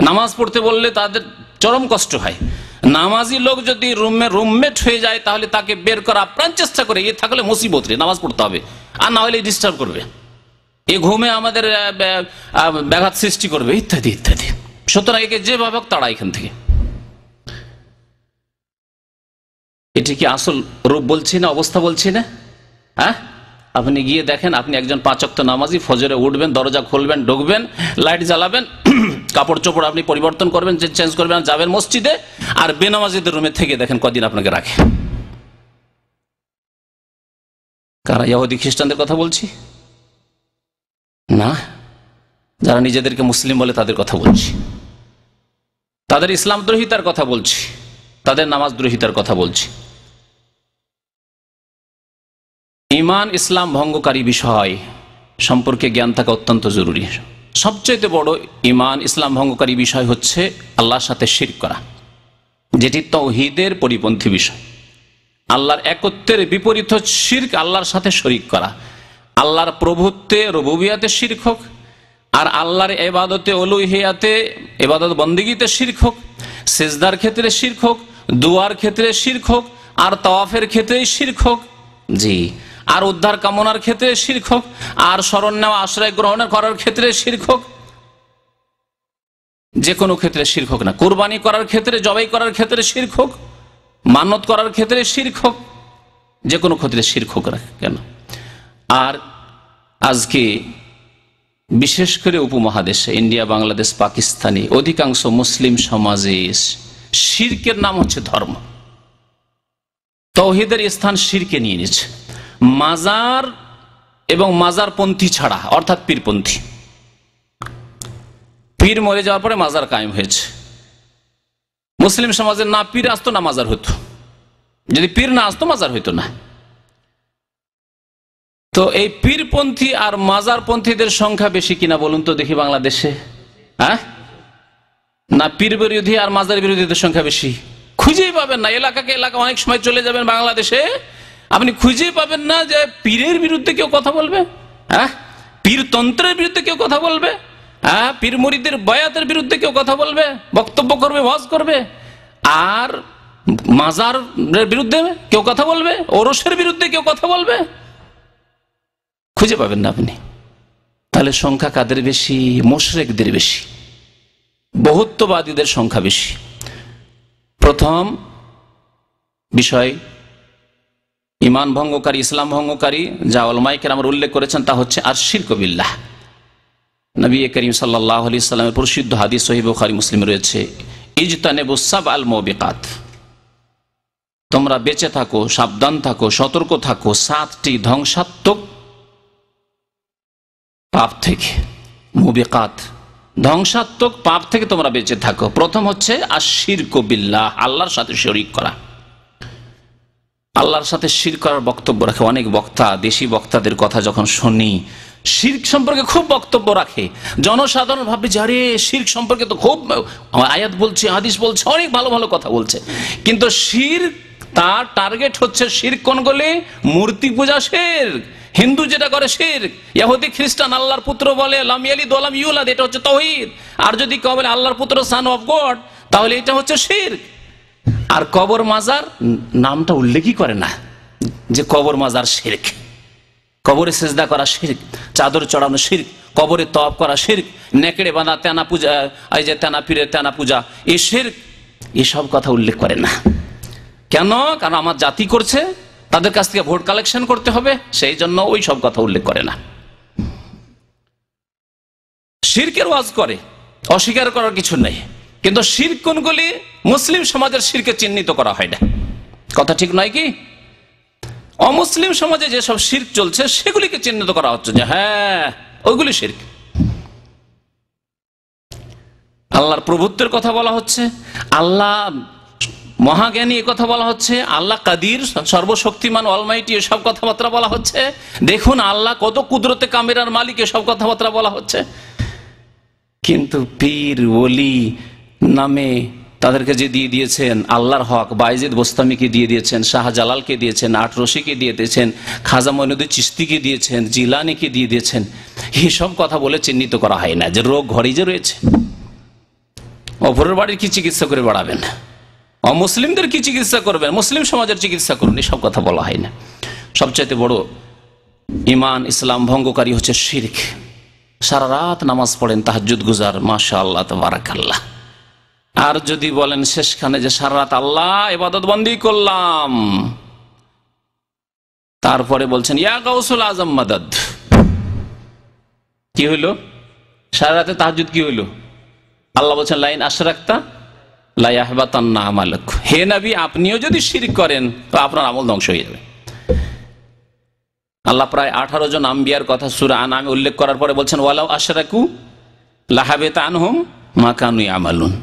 নামাজ পড়তে বললে তাদের চরম কষ্ট হয় নামাজি লোক যদি রুমে রুমমেট হয়ে যায় তাহলে তাকে বের করা প্রাণ চেষ্টা করে এ থাকলে মুসিবত রে নামাজ পড়তে হবে আর না হলে ডিস্টার্ব করবে এ ঘুমে আমাদের ব্যাঘাত সৃষ্টি করবে ইত্যাদি ইত্যাদি সুতরাং একে যেভাবে হোক তাড়া এখান থেকে এটি কি আসল রূপ বলছি না অবস্থা বলছি না হ্যাঁ আপনি গিয়ে দেখেন আপনি একজন পাঁচক্ত নামাজি ফজরে উঠবেন দরজা খুলবেন ঢুকবেন লাইট জ্বালাবেন কাপড় চোপড় আপনি পরিবর্তন করবেন যে চেঞ্জ করবেন যাবেন মসজিদে আর বেনামাজিদের রুমে থেকে দেখেন কদিন আপনাকে রাখে কারা ইয়াহুদি খ্রিস্টানদের কথা বলছি না যারা নিজেদেরকে মুসলিম বলে তাদের কথা বলছি তাদের ইসলাম দ্রোহিতার কথা বলছি তাদের নামাজ দ্রোহিতার কথা বলছি ইমান ইসলাম ভঙ্গকারী বিষয় সম্পর্কে জ্ঞান থাকা অত্যন্ত জরুরি সবচেয়ে বড় ইমান ইসলাম ভঙ্গকারী বিষয় হচ্ছে আল্লাহর সাথে শির করা যেটি তৌহিদের পরিপন্থী বিষয় আল্লাহর একত্রের বিপরীত শির্ক আল্লাহর সাথে শরিক করা আল্লাহর প্রভুত্বে রবুবিয়াতে শির্ক হোক আর আল্লাহর এবাদতে অলুহিয়াতে এবাদত বন্দিগিতে শির্ক হোক সেজদার ক্ষেত্রে শির্ক হোক দুয়ার ক্ষেত্রে শির্ক হোক আর তওয়াফের ক্ষেত্রেই শির্ক হোক জি আর উদ্ধার কামনার ক্ষেত্রে শির্খক আর স্মরণ নেওয়া আশ্রয় গ্রহণ করার ক্ষেত্রে শির্খক যে কোনো ক্ষেত্রে শির্খক না কোরবানি করার ক্ষেত্রে জবাই করার ক্ষেত্রে শির্খক মানত করার ক্ষেত্রে শির্খক যে কোনো ক্ষেত্রে শির্খক কেন আর আজকে বিশেষ করে উপমহাদেশে ইন্ডিয়া বাংলাদেশ পাকিস্তানি অধিকাংশ মুসলিম সমাজে শির্কের নাম হচ্ছে ধর্ম তৌহিদের স্থান শিরকে নিয়ে নিচ্ছে মাজার এবং মাজারপন্থী ছাড়া অর্থাৎ পীরপন্থী পীর মরে যাওয়ার পরে মাজার কায়েম হয়েছে মুসলিম সমাজে না পীর আসতো না মাজার হতো যদি পীর না আসতো মাজার হইতো না তো এই পীরপন্থী আর মাজারপন্থীদের সংখ্যা বেশি কিনা বলুন তো দেখি বাংলাদেশে হ্যাঁ না পীর বিরোধী আর মাজার বিরোধীদের সংখ্যা বেশি খুঁজেই পাবেন না এলাকাকে এলাকা অনেক সময় চলে যাবেন বাংলাদেশে আপনি খুঁজে পাবেন না যে পীরের বিরুদ্ধে কেউ কথা বলবে হ্যাঁ পীরতন্ত্রের বিরুদ্ধে কেউ কথা বলবে হ্যাঁ পীর বয়াতের বিরুদ্ধে কেউ কথা বলবে বক্তব্য করবে ওয়াজ করবে আর মাজারের বিরুদ্ধে কেউ কথা বলবে ওরসের বিরুদ্ধে কেউ কথা বলবে খুঁজে পাবেন না আপনি তাহলে সংখ্যা কাদের বেশি মোশরেকদের বেশি বহুত্ববাদীদের সংখ্যা বেশি প্রথম বিষয় ইমান ভঙ্গকারী ইসলাম ভঙ্গকারী যা অলমাইকের আমার উল্লেখ করেছেন তা হচ্ছে আর শিরকবিল্লাহ নবী করিম সাল্লাহ আলি প্রসিদ্ধ হাদিস সহিব মুসলিম রয়েছে ইজতানেবুসাব আল মবিকাত তোমরা বেঁচে থাকো সাবধান থাকো সতর্ক থাকো সাতটি ধ্বংসাত্মক পাপ থেকে মুবিকাত ধ্বংসাত্মক পাপ থেকে তোমরা বেঁচে থাকো প্রথম হচ্ছে আশির কবিল্লাহ আল্লাহর সাথে শরিক করা আল্লাহর সাথে শির করার বক্তব্য রাখে অনেক বক্তা দেশি বক্তাদের কথা যখন শুনি শির্ক সম্পর্কে খুব বক্তব্য রাখে জনসাধারণ ভাবে যে আরে শির্ক সম্পর্কে তো খুব আয়াত বলছে হাদিস বলছে অনেক ভালো ভালো কথা বলছে কিন্তু শির তার টার্গেট হচ্ছে শির কোন গলে মূর্তি পূজা শের হিন্দু যেটা করে শির ইয়াহুদি খ্রিস্টান আল্লাহর পুত্র বলে লামিয়ালি দোলাম ইউলাদ এটা হচ্ছে তহিদ আর যদি কেউ বলে আল্লাহর পুত্র সান অফ গড তাহলে এটা হচ্ছে শির্ক আর কবর মাজার নামটা উল্লেখই করে না যে কবর মাজার শেরক কবরে সেজদা করা শেরক চাদর চড়ানো শির্ক কবরে তপ করা শির্ক নেকড়ে বাঁধা তেনা পূজা এই যে তেনা পীরে তেনা পূজা এ শির্ক এসব কথা উল্লেখ করে না কেন কারণ আমার জাতি করছে তাদের কাছ থেকে ভোট কালেকশন করতে হবে সেই জন্য ওই সব কথা উল্লেখ করে না শিরকের ওয়াজ করে অস্বীকার করার কিছু নেই কিন্তু শির কোনগুলি মুসলিম সমাজের শিরকে চিহ্নিত করা হয় না কথা ঠিক নয় কি অমুসলিম সমাজে যেসব শির চলছে সেগুলিকে চিহ্নিত করা হচ্ছে যে হ্যাঁ ওইগুলি শির্ক আল্লাহর প্রভুত্বের কথা বলা হচ্ছে আল্লাহ মহাজ্ঞানী এ কথা বলা হচ্ছে আল্লাহ কাদির সর্বশক্তিমান অলমাইটি এসব কথাবার্তা বলা হচ্ছে দেখুন আল্লাহ কত কুদরতে কামেরার মালিক এসব কথাবার্তা বলা হচ্ছে কিন্তু পীর ওলি নামে তাদেরকে যে দিয়ে দিয়েছেন আল্লাহর হক বাইজেদ বোস্তামিকে দিয়ে দিয়েছেন শাহজালালকে দিয়েছেন আটরশিকে দিয়ে দিয়েছেন খাজা মইনুদ্দিন চিস্তিকে দিয়েছেন জিলানিকে দিয়ে দিয়েছেন এসব কথা বলে চিহ্নিত করা হয় না যে রোগ ঘরেই যে রয়েছে অপরের বাড়ির কি চিকিৎসা করে বাড়াবেন অমুসলিমদের কি চিকিৎসা করবেন মুসলিম সমাজের চিকিৎসা করুন এসব কথা বলা হয় না সবচাইতে বড় ইমান ইসলাম ভঙ্গকারী হচ্ছে শির্ক সারা রাত নামাজ পড়েন তাহাজুদ গুজার মাশা আল্লাহ আর যদি বলেন শেষখানে যে সারাত আল্লাহ এবাদত বন্দি করলাম তারপরে বলছেন ইয়া গৌসুল আজম মাদ কি হইল সারা রাতে তাহাজুদ কি হইল আল্লাহ বলছেন লাইন আশরাক্তা লাইয়াহবাতান্না আমালক হে নাবি আপনিও যদি শির করেন তো আপনার আমল ধ্বংস হয়ে যাবে আল্লাহ প্রায় আঠারো জন আম্বিয়ার কথা সুরা আনামে উল্লেখ করার পরে বলছেন ওয়ালাউ আশরাকু লাহাবেতা আনহম মাকানুই আমালুন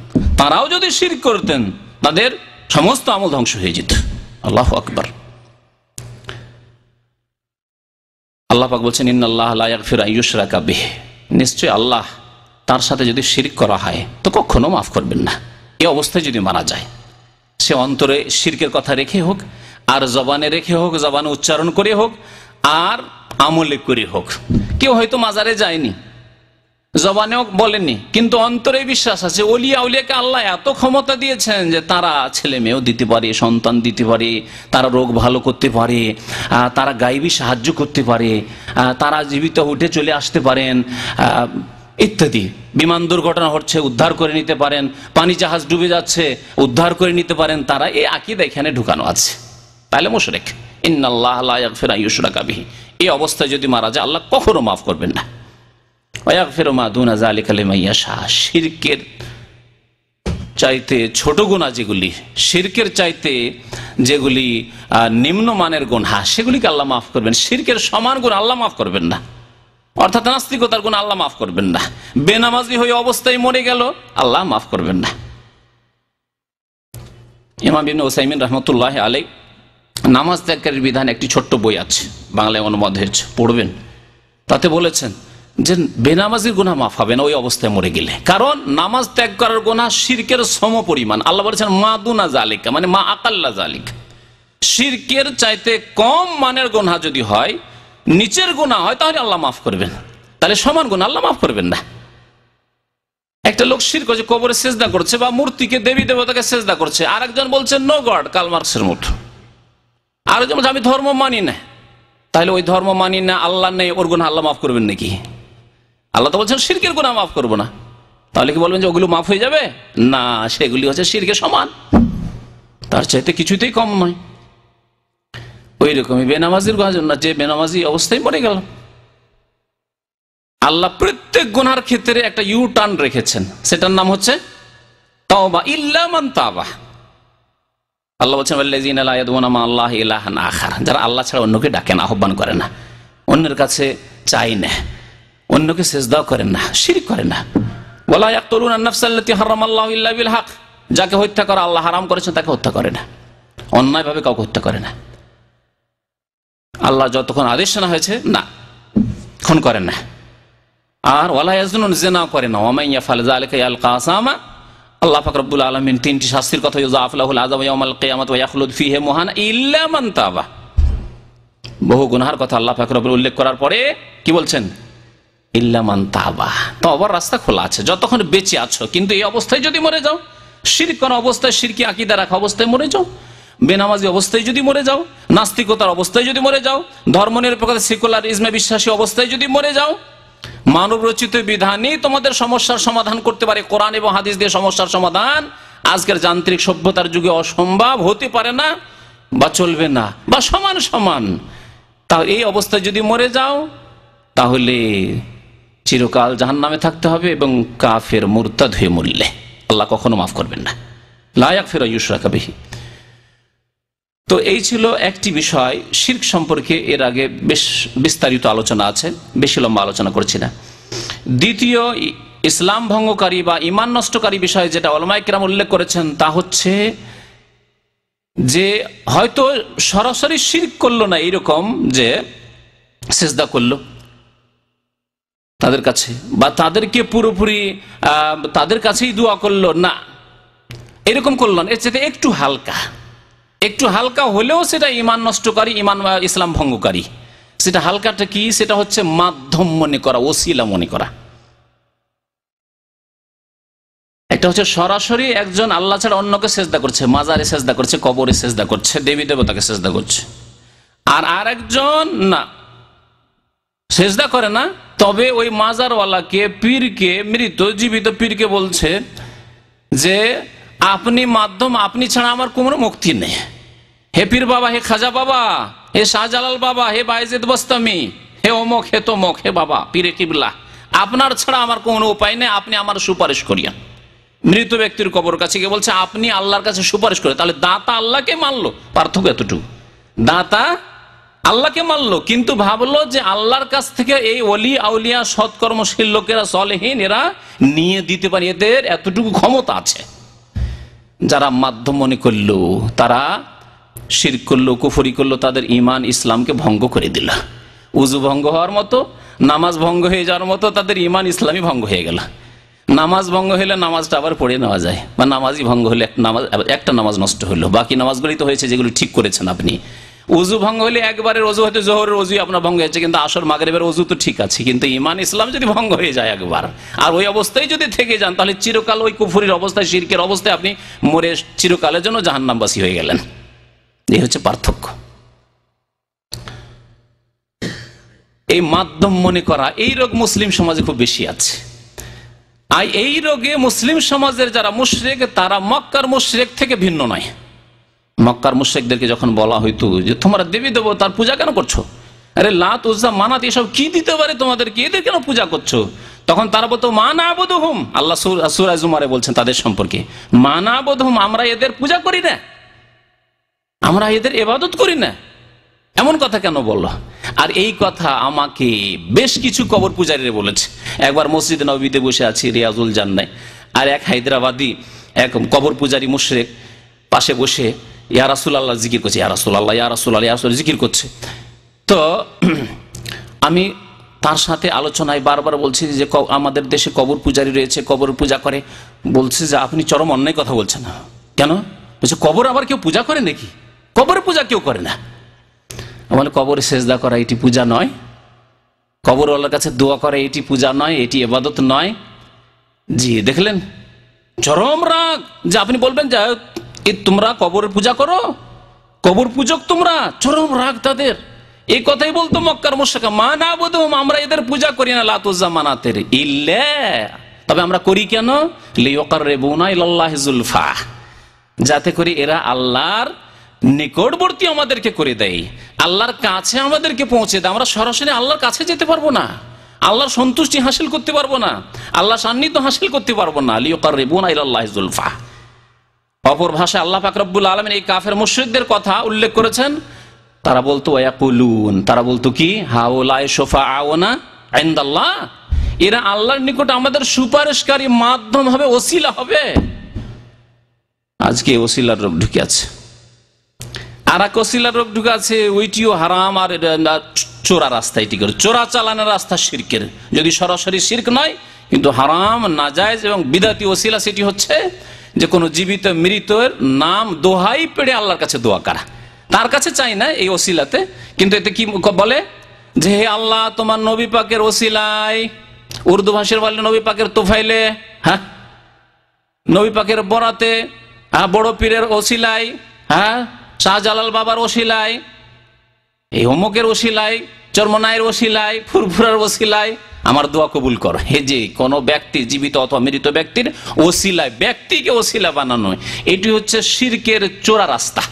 তারাও যদি শির করতেন তাদের সমস্ত আমল ধ্বংস হয়ে যেত আল্লাহ আকবর আল্লাহ পাক বলছেন আল্লাহ ফির আইয়ুসরা কাবিহ নিশ্চয়ই আল্লাহ তার সাথে যদি শিরিক করা হয় তো কখনো মাফ করবেন না এ অবস্থায় যদি মারা যায় সে অন্তরে শিরকের কথা রেখে হোক আর জবানে রেখে হোক জবানে উচ্চারণ করে হোক আর আমলে করে হোক কেউ হয়তো মাজারে যায়নি জবানেও বলেনি কিন্তু অন্তরে বিশ্বাস আছে অলিয়া উলিয়াকে আল্লাহ এত ক্ষমতা দিয়েছেন যে তারা ছেলে মেয়েও দিতে পারে সন্তান দিতে পারে তারা রোগ ভালো করতে পারে তারা গাইবী সাহায্য করতে পারে তারা জীবিত উঠে চলে আসতে পারেন ইত্যাদি বিমান দুর্ঘটনা হচ্ছে উদ্ধার করে নিতে পারেন পানি জাহাজ ডুবে যাচ্ছে উদ্ধার করে নিতে পারেন তারা এই আকিদ এখানে ঢুকানো আছে তাহলে মোশরেক ইন্নআল্লাহ ফেরা ইউসরা কাবিহি এই অবস্থায় যদি মারা যায় আল্লাহ কখনো মাফ করবেন না ওয়াকফের শাহ শিরকের চাইতে ছোট গোনা যেগুলি শিরকের চাইতে যেগুলি নিম্ন মানের গোনা সেগুলিকে আল্লাহ মাফ করবেন সিরকের সমান গুণ আল্লাহ মাফ করবেন না অর্থাৎ নাস্তিকতার গুণ আল্লাহ মাফ করবেন না বেনামাজি হয়ে অবস্থায় মরে গেল আল্লাহ মাফ করবেন না ইমাম ওসাইমিন রহমতুল্লাহ আলী নামাজ ত্যাগের বিধান একটি ছোট্ট বই আছে বাংলায় অনুবাদ হয়েছে পড়বেন তাতে বলেছেন যে বেনামাজির গুণা মাফ হবে না ওই অবস্থায় মরে গেলে কারণ নামাজ ত্যাগ করার গুণা শিরকের সম পরিমাণ আল্লাহ বলেছেন মা দুনা জালিকা মানে মা আকাল্লা জালিক শিরকের চাইতে কম মানের গুণা যদি হয় নিচের গুণা হয় তাহলে আল্লাহ মাফ করবেন তাহলে সমান গুণা আল্লাহ মাফ করবেন না একটা লোক সির করছে কবরে সেজদা করছে বা মূর্তিকে দেবী দেবতাকে সেজদা করছে আর একজন বলছে নো গড কালমার্কসের মুঠ আর একজন বলছে আমি ধর্ম মানি না তাহলে ওই ধর্ম মানি না আল্লাহ নেই ওর গুণা আল্লাহ মাফ করবেন নাকি আল্লাহ তো বলছেন সিরকের গুণা মাফ করবো না তাহলে কি বলবেন যে ওগুলো মাফ হয়ে যাবে না সেগুলি হচ্ছে সিরকে সমান তার চাইতে কিছুতেই কম নয় ওই রকমই বেনামাজির না যে বেনামাজি অবস্থায় পড়ে গেল আল্লাহ প্রত্যেক গুনার ক্ষেত্রে একটা ইউ টার্ন রেখেছেন সেটার নাম হচ্ছে তাওবা ইল্লামান তাবা আল্লাহ বলছেন আল্লাহ ইলাহান আখার যারা আল্লাহ ছাড়া অন্যকে ডাকে না আহ্বান করে না অন্যের কাছে চাই না অন্যকে সেজদাও করেন না শির করেন না বলা হক যাকে হত্যা করা আল্লাহ হারাম করেছেন তাকে হত্যা করে না অন্যায়ভাবে কাউকে হত্যা করে না আল্লাহ যতক্ষণ আদেশ না হয়েছে না খুন করেন না আর ওয়ালাইজুন জেনাও করে না ওমাইয়া ফালজা আলকে আল কাসামা আল্লাহ ফাকরুল আলমিন তিনটি শাস্তির কথা ইউজাফুল আজমাল কেয়ামত ওয়াহুল ফিহে মোহান ইল্লামান তাবা বহু গুনহার কথা আল্লাহ ফাকরুল উল্লেখ করার পরে কি বলছেন ইল্লামান তাবা তবার রাস্তা খোলা আছে যতক্ষণ বেঁচে আছো কিন্তু এই অবস্থায় যদি মরে যাও সির কোন অবস্থায় সিরকি আকিদা রাখা অবস্থায় মরে যাও বেনামাজি অবস্থায় যদি মরে যাও নাস্তিকতার অবস্থায় যদি মরে যাও ধর্মনিরপেক্ষ সেকুলার ইসমে বিশ্বাসী অবস্থায় যদি মরে যাও মানব রচিত বিধানই তোমাদের সমস্যার সমাধান করতে পারে কোরআন এবং হাদিস দিয়ে সমস্যার সমাধান আজকের যান্ত্রিক সভ্যতার যুগে অসম্ভব হতে পারে না বা চলবে না বা সমান সমান তা এই অবস্থায় যদি মরে যাও তাহলে চিরকাল জাহান নামে থাকতে হবে এবং কাফের মোরতাদ হয়ে মরলে আল্লাহ কখনো মাফ করবেন না লায়াক ফের ইউসরা কাবিহি তো এই ছিল একটি বিষয় শির্ক সম্পর্কে এর আগে বেশ বিস্তারিত আলোচনা আছে বেশি লম্বা আলোচনা করছি না দ্বিতীয় ইসলাম ভঙ্গকারী বা ইমান নষ্টকারী বিষয় যেটা অলমাইকরাম উল্লেখ করেছেন তা হচ্ছে যে হয়তো সরাসরি শির্ক করলো না এইরকম যে সেজদা করলো তাদের কাছে বা তাদেরকে পুরোপুরি তাদের কাছেই দোয়া করলো না এরকম করল না এর চেয়ে একটু হালকা একটু হালকা হলেও সেটা ইমান নষ্টকারী ইমান ইসলাম ভঙ্গকারী সেটা হালকাটা কি সেটা হচ্ছে মাধ্যম মনে করা ওসিলা মনে করা এটা হচ্ছে সরাসরি একজন আল্লাহ ছাড়া অন্যকে সেজদা করছে মাজারে সেজদা করছে কবরে সেজদা করছে দেবী দেবতাকে সেজদা করছে আর আর একজন না সেজদা করে না তবে ওই মাজারওয়ালাকে পীরকে মৃত জীবিত পীরকে বলছে যে আপনি মাধ্যম আপনি ছাড়া আমার কোনো মুক্তি নেই হে পীর বাবা হে খাজা বাবা হে শাহজালাল বাবা হে বাইজেদ বস্তামি হে অমক হে তোমক হে বাবা পীরে কিবলা আপনার ছাড়া আমার কোনো উপায় নেই আপনি আমার সুপারিশ করিয়া মৃত ব্যক্তির কবর কাছে গিয়ে বলছে আপনি আল্লাহর কাছে সুপারিশ করে তাহলে দাতা আল্লাহকে মানলো পার্থক্য এতটুকু দাতা আল্লাহকে মানলো কিন্তু ভাবলো যে আল্লাহর কাছ থেকে এই অলি আউলিয়া সৎকর্মশীল লোকেরা সলেহীন এরা নিয়ে দিতে পারে এদের এতটুকু ক্ষমতা আছে যারা মাধ্যম মনে করল তারা শির করলো কুফরি করলো তাদের ইমান ইসলামকে ভঙ্গ করে দিল উজু ভঙ্গ হওয়ার মতো নামাজ ভঙ্গ হয়ে যাওয়ার মতো তাদের ইমান ইসলামই ভঙ্গ হয়ে গেল নামাজ ভঙ্গ হলে নামাজটা আবার পড়ে নেওয়া যায় বা নামাজই ভঙ্গ হলে নামাজ একটা নামাজ নষ্ট হলো বাকি নামাজগুলি তো হয়েছে যেগুলি ঠিক করেছেন আপনি উজু ভঙ্গ হলে একবারের অজু হয়তো জোহরের অজু আপনার ভঙ্গ হয়েছে কিন্তু আসর মাগরেবের অজু তো ঠিক আছে কিন্তু ইমান ইসলাম যদি ভঙ্গ হয়ে যায় একবার আর ওই অবস্থায় যদি থেকে যান তাহলে চিরকাল ওই কুফুরির অবস্থায় শিরকের অবস্থায় আপনি মরে চিরকালের জন্য জাহান্নামবাসী হয়ে গেলেন এই হচ্ছে পার্থক্য এই মাধ্যম মনে করা এই রোগ মুসলিম সমাজে খুব বেশি আছে আর এই রোগে মুসলিম সমাজের যারা মুশরেক তারা মক্কার মুশরেক থেকে ভিন্ন নয় মক্কার মুশেকদেরকে যখন বলা হইতো যে তোমরা দেবী দেবো তার পূজা কেন করছো আরে লাত উজ্জা মানাত এসব কি দিতে পারে তোমাদেরকে এদের কেন পূজা করছো তখন তারা বলতো মানাবোধ হুম আল্লাহ সুরাজুমারে বলছেন তাদের সম্পর্কে মানাবোধ হুম আমরা এদের পূজা করি না আমরা এদের এবাদত করি না এমন কথা কেন বললো আর এই কথা আমাকে বেশ কিছু কবর পূজারীরা বলেছে একবার মসজিদ নবীতে বসে আছি রিয়াজুল জান্নায় আর এক হায়দ্রাবাদী এক কবর পূজারী মুশরেক পাশে বসে ইয়ারাসুল্লাহ রাসুলাল্লাহ জিকির করছে ইয়ারাসুল আল্লাহ ইয়া রাসুলাল্লাহ জিকির করছে তো আমি তার সাথে আলোচনায় বারবার বলছি যে আমাদের দেশে কবর পূজারি রয়েছে কবর পূজা করে বলছে যে আপনি চরম অন্যায় কথা বলছেন কেন বলছে কবর আবার কেউ পূজা করে নাকি কবর পূজা কেউ করে না আমার কবরে সেজদা করা এটি পূজা নয় কবরওয়ালার কাছে দোয়া করা এটি পূজা নয় এটি এবাদত নয় জি দেখলেন চরম রাগ যে আপনি বলবেন যে এ তোমরা কবরের পূজা করো কবর পূজক তোমরা চরম রাগ তাদের এই কথাই বলতো মক্কার মোশাকা মা না বোধম আমরা এদের পূজা করি না লাতুজা মানাতের ইল্লে তবে আমরা করি কেন যাতে করে এরা আল্লাহর নিকটবর্তী আমাদেরকে করে দেয় আল্লাহর কাছে আমাদেরকে পৌঁছে দেয় আমরা সরাসরি আল্লাহর কাছে যেতে পারবো না আল্লাহর সন্তুষ্টি হাসিল করতে পারবো না আল্লাহ সান্নিধ্য হাসিল করতে পারবো না লিওকার রেবুনা ইল্লাহিজুলফা অপর ভাষায় আল্লাহ পাকরবুল আলমের এই কাফের মুশ্রিকদের কথা উল্লেখ করেছেন তারা বলতো তারা বলতো কি হাওলায় এরা আল্লাহর নিকট আমাদের সুপারিশকারী মাধ্যম হবে ওসিলা হবে আজকে ওসিলার রোগ ঢুকে আছে আর এক ওসিলার রোগ ঢুকে আছে ওইটিও হারাম আর চোরা রাস্তা এটি করে চোরা চালানোর রাস্তা শির্কের যদি সরাসরি শির্ক নয় কিন্তু হারাম নাজায়জ এবং বিদাতি ওসিলা সেটি হচ্ছে যে কোনো জীবিত মৃতের নাম দোহাই পেড়ে আল্লাহর কাছে দোয়া করা তার কাছে চাই না এই ওসিলাতে কিন্তু এতে কি বলে যে হে আল্লাহ তোমার নবী পাকের ওসিলায় উর্দু ভাষার বলে নবী পাকের তোফাইলে হ্যাঁ নবী পাকের বরাতে হ্যাঁ বড় পীরের ওসিলাই হ্যাঁ শাহজালাল বাবার ওসিলাই এই অমুকের ওসিলাই চর্মনায়ের ওসিলাই ফুরফুরার ওসিলাই আমার দোয়া কবুল কর হে যে কোন ব্যক্তি জীবিত অথবা মৃত ব্যক্তির ওসিলায় ব্যক্তিকে ওসিলা বানানো এটি হচ্ছে সিরকের চোরা রাস্তা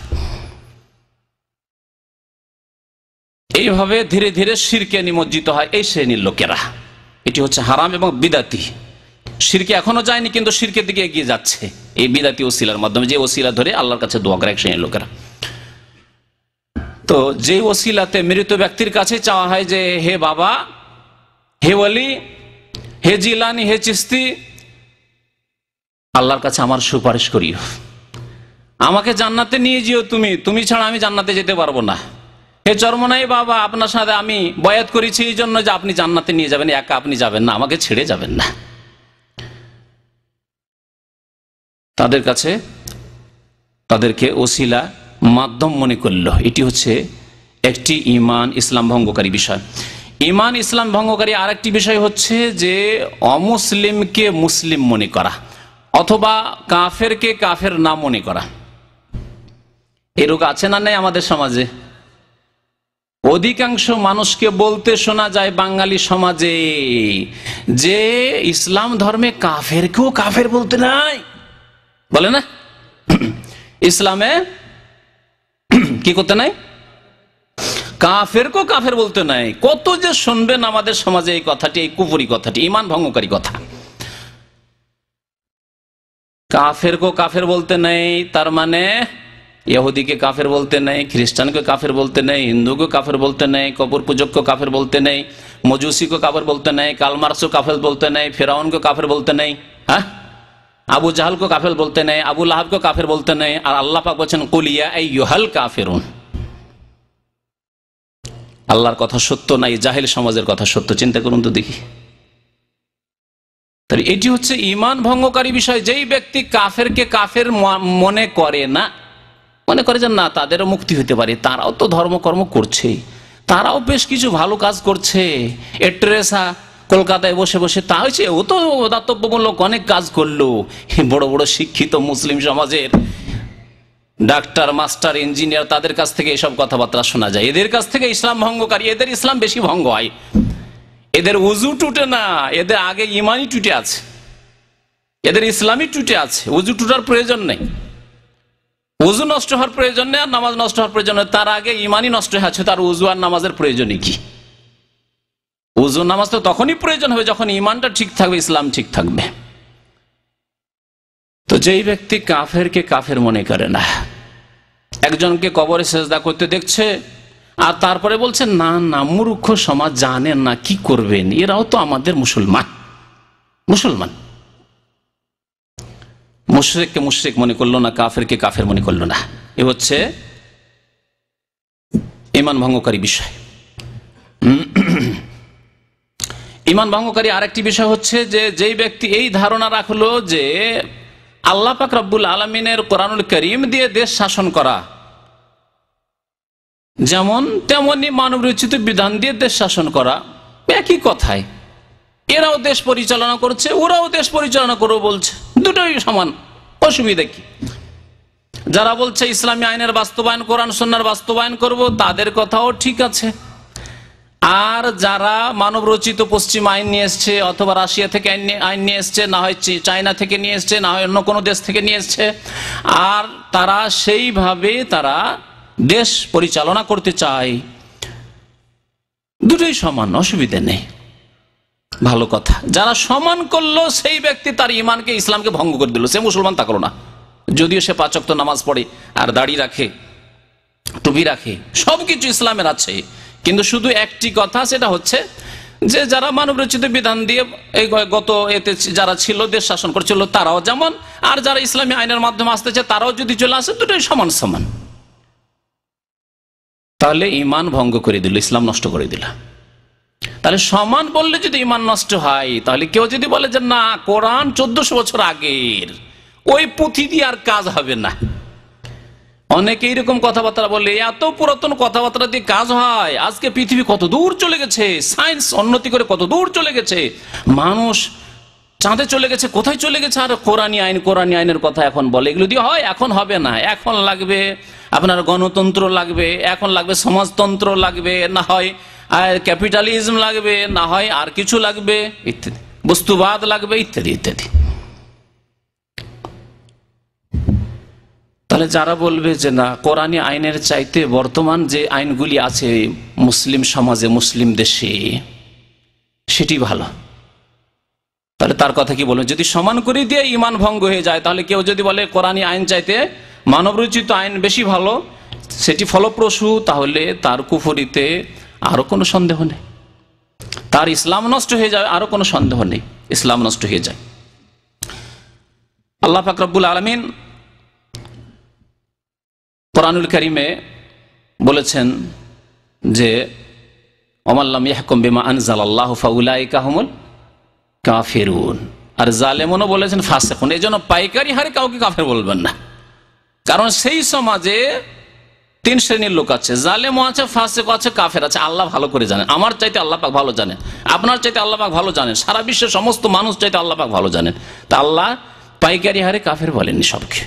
এইভাবে ধীরে ধীরে সিরকে নিমজ্জিত হয় এই শ্রেণীর লোকেরা এটি হচ্ছে হারাম এবং বিদাতি সিরকে এখনো যায়নি কিন্তু সিরকের দিকে এগিয়ে যাচ্ছে এই বিদাতি ওসিলার মাধ্যমে যে ওসিলা ধরে আল্লাহর কাছে দোয়া করে এক শ্রেণীর লোকেরা তো যে ওসিলাতে মৃত ব্যক্তির কাছে চাওয়া হয় যে হে বাবা হে ওয়ালি হে জিলানি হে চিস্তি আল্লাহর কাছে আমার সুপারিশ করিও আমাকে জান্নাতে নিয়ে যেও তুমি তুমি ছাড়া আমি জান্নাতে যেতে পারবো না হে চর্মনাই বাবা আপনার সাথে আমি বয়াত করেছি এই জন্য যে আপনি জান্নাতে নিয়ে যাবেন একা আপনি যাবেন না আমাকে ছেড়ে যাবেন না তাদের কাছে তাদেরকে ওসিলা মাধ্যম মনে করল এটি হচ্ছে একটি ইমান ইসলাম ভঙ্গকারী বিষয় ইমান ইসলাম ভঙ্গকারী আরেকটি বিষয় হচ্ছে যে অমুসলিমকে মুসলিম মনে করা অথবা কাফেরকে কাফের না মনে করা এ রোগ আছে না নেই আমাদের সমাজে অধিকাংশ মানুষকে বলতে শোনা যায় বাঙালি সমাজে যে ইসলাম ধর্মে কাফের কেউ কাফের বলতে নাই বলে না ইসলামে কি করতে নাই কাফের কো কাফের বলতে নাই কত যে শুনবেন আমাদের সমাজে এই কথাটি এই কুপুরি কথাটি ইমান ভঙ্গকারী কথা কাফের কো কাফের বলতে নেই তার মানে ইহুদিকে কাফের বলতে নেই খ্রিস্টানকে কাফের বলতে নেই হিন্দুকে কাফের বলতে নেই কবর পূজককে কাফের বলতে নেই মজুসিকে কাফের বলতে নেই কালমার্সও কাফের বলতে নেই ফেরাউনকে কাফের বলতে নেই হ্যাঁ আবু জাহালকে কাফের বলতে নেই আবু লাহাবকে কাফের বলতে নেই আর আল্লাহ পাক বলছেন কুলিয়া এই ইহাল কাফেরুন আল্লাহর কথা সত্য নাই জাহেল সমাজের কথা সত্য চিন্তা করুন তো দেখি তাহলে এটি হচ্ছে ইমান ভঙ্গকারী বিষয় যেই ব্যক্তি কাফেরকে কাফের মনে করে না মনে করে যে না তাদেরও মুক্তি হতে পারে তারাও তো ধর্মকর্ম করছে তারাও বেশ কিছু ভালো কাজ করছে এট্রেসা কলকাতায় বসে বসে তা হয়েছে ও তো দাতব্যমূলক অনেক কাজ করলো বড় বড় শিক্ষিত মুসলিম সমাজের ডাক্তার মাস্টার ইঞ্জিনিয়ার তাদের কাছ থেকে এসব কথাবার্তা শোনা যায় এদের কাছ থেকে ইসলাম ভঙ্গকারী এদের ইসলাম বেশি ভঙ্গ হয় এদের উজু টুটে না এদের আগে ইমানই টুটে আছে এদের ইসলামই টুটে আছে উজু টুটার প্রয়োজন নেই উজু নষ্ট হওয়ার প্রয়োজন নেই আর নামাজ নষ্ট হওয়ার প্রয়োজন নেই তার আগে ইমানই নষ্ট হয়ে আছে তার উজু আর নামাজের প্রয়োজনই কি উজু নামাজ তো তখনই প্রয়োজন হবে যখন ইমানটা ঠিক থাকবে ইসলাম ঠিক থাকবে তো যেই ব্যক্তি কাফেরকে কাফের মনে করে না একজনকে কবরে সেজদা করতে দেখছে আর তারপরে বলছে না না মূর্খ সমাজ জানেন না কি করবেন এরাও তো আমাদের মুসলমান মুসলমান মুশ্রেককে মুশ্রেক মনে করলো না কাফেরকে কাফের মনে করলো না এ হচ্ছে ইমান ভঙ্গকারী বিষয় ইমান ভঙ্গকারী আরেকটি বিষয় হচ্ছে যে যেই ব্যক্তি এই ধারণা রাখলো যে আল্লাহ পাক রব্বুল আলমিনের কোরআনুল করিম দিয়ে দেশ শাসন করা যেমন মানব মানবরচিত বিধান দিয়ে দেশ শাসন করা একই কথায় এরাও দেশ পরিচালনা করছে ওরাও দেশ পরিচালনা করবে বলছে দুটোই সমান অসুবিধা কি যারা বলছে ইসলামী আইনের বাস্তবায়ন কোরআন সন্ন্যার বাস্তবায়ন করব তাদের কথাও ঠিক আছে আর যারা মানব রচিত পশ্চিম আইন নিয়ে এসছে অথবা রাশিয়া থেকে আইন নিয়ে এসছে না হয় চায়না থেকে নিয়ে এসছে না হয় অন্য কোনো দেশ থেকে নিয়ে এসছে আর তারা সেইভাবে তারা দেশ পরিচালনা করতে চায় দুটোই সমান অসুবিধে নেই ভালো কথা যারা সমান করলো সেই ব্যক্তি তার ইমানকে ইসলামকে ভঙ্গ করে দিল সে মুসলমান তা করো না যদিও সে পাচক নামাজ পড়ে আর দাড়ি রাখে টুপি রাখে সবকিছু ইসলামের আছে কিন্তু শুধু একটি কথা সেটা হচ্ছে যে যারা মানবরচিত বিধান দিয়ে এই গত এতে যারা ছিল দেশ শাসন করছিল তারাও যেমন আর যারা ইসলামী আইনের মাধ্যমে আসতেছে তারাও যদি চলে আসে দুটোই সমান সমান তাহলে ইমান ভঙ্গ করে দিল ইসলাম নষ্ট করে দিল তাহলে সমান বললে যদি ইমান নষ্ট হয় তাহলে কেউ যদি বলে যে না কোরআন চোদ্দশো বছর আগের ওই পুঁথি দিয়ে আর কাজ হবে না অনেকে এরকম কথাবার্তা বলে এত পুরাতন কথাবার্তা দিয়ে কাজ হয় আজকে পৃথিবী কত দূর চলে গেছে সায়েন্স উন্নতি করে কত দূর চলে গেছে মানুষ চাঁদে চলে গেছে কোথায় চলে গেছে আর কোরআনী আইন কোরআনী আইনের কথা এখন বলে এগুলো দিয়ে হয় এখন হবে না এখন লাগবে আপনার গণতন্ত্র লাগবে এখন লাগবে সমাজতন্ত্র লাগবে না হয় আর ক্যাপিটালিজম লাগবে না হয় আর কিছু লাগবে ইত্যাদি বস্তুবাদ লাগবে ইত্যাদি ইত্যাদি তাহলে যারা বলবে যে না কোরআনী আইনের চাইতে বর্তমান যে আইনগুলি আছে মুসলিম সমাজে মুসলিম দেশে সেটি ভালো তাহলে তার কথা কি বলবেন যদি সমান করে দিয়ে ইমান ভঙ্গ হয়ে যায় তাহলে কেউ যদি বলে কোরআনী আইন চাইতে মানবরচিত আইন বেশি ভালো সেটি ফলপ্রসূ তাহলে তার কুফরিতে আরো কোনো সন্দেহ নেই তার ইসলাম নষ্ট হয়ে যায় আরো কোনো সন্দেহ নেই ইসলাম নষ্ট হয়ে যায় আল্লাহ ফাকরাবুল আলমিন কোরআনুল করিমে বলেছেন যে অমাল্লাম ইহকুম বিমা আনজাল আল্লাহ ফাউলাই কাহমুল কাফেরুন আর জালেমনও বলেছেন ফাসেকুন এই জন্য পাইকারি হারে কাউকে কাফের বলবেন না কারণ সেই সমাজে তিন শ্রেণীর লোক আছে জালেমও আছে ফাসেক আছে কাফের আছে আল্লাহ ভালো করে জানেন আমার চাইতে আল্লাহ পাক ভালো জানেন আপনার চাইতে আল্লাহ পাক ভালো জানেন সারা বিশ্বের সমস্ত মানুষ চাইতে আল্লাহ পাক ভালো জানেন তা আল্লাহ পাইকারি হারে কাফের বলেননি সবকে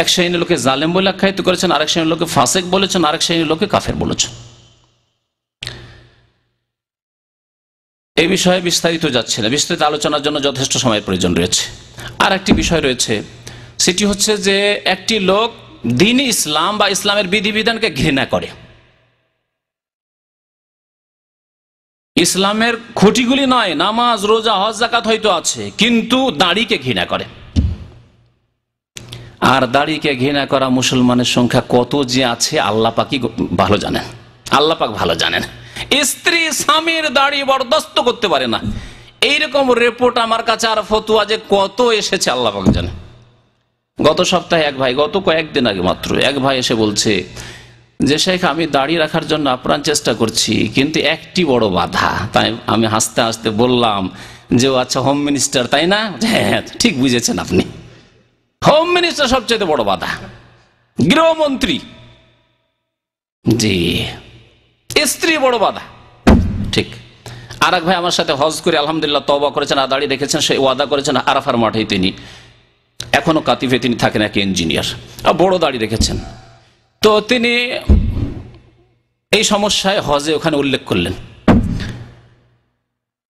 এক শ্রেণীর লোকে জালেম বলে আখ্যায়িত করেছেন আরেক শ্রেণীর লোকে ফাসেক বলেছেন আরেক শ্রেণীর লোকে কাফের বলেছেন এই বিষয়ে বিস্তারিত যাচ্ছে না বিস্তারিত আলোচনার জন্য যথেষ্ট সময়ের প্রয়োজন রয়েছে আর একটি বিষয় রয়েছে সেটি হচ্ছে যে একটি লোক দিন ইসলাম বা ইসলামের বিধিবিধানকে ঘৃণা করে ইসলামের খুঁটিগুলি নয় নামাজ রোজা হজ জাকাত হয়তো আছে কিন্তু দাঁড়িকে ঘৃণা করে আর দাড়িকে ঘৃণা করা মুসলমানের সংখ্যা কত যে আছে আল্লাহ পাকি ভালো জানেন আল্লাহ পাক ভালো জানেন স্ত্রী স্বামীর দাড়ি বরদাস্ত করতে পারে না এইরকম রিপোর্ট আমার কাছে আর ফতুয়া যে কত এসেছে আল্লাহ পাক জানে গত সপ্তাহে এক ভাই গত কয়েকদিন আগে মাত্র এক ভাই এসে বলছে যে শেখ আমি দাড়ি রাখার জন্য আপ্রাণ চেষ্টা করছি কিন্তু একটি বড় বাধা তাই আমি হাসতে হাসতে বললাম যে ও আচ্ছা হোম মিনিস্টার তাই না হ্যাঁ, হ্যাঁ ঠিক বুঝেছেন আপনি হোম মিনিস্টার সবচেয়ে বড় বাধা গৃহমন্ত্রী জি স্ত্রী বড় বাধা ঠিক আর ভাই আমার সাথে হজ করে আলহামদুলিল্লাহ তবা করেছেন আদাড়ি দেখেছেন সে ওয়াদা করেছেন আরাফার মাঠে তিনি এখনো কাতিফে তিনি থাকেন এক ইঞ্জিনিয়ার বড় দাড়ি রেখেছেন তো তিনি এই সমস্যায় হজে ওখানে উল্লেখ করলেন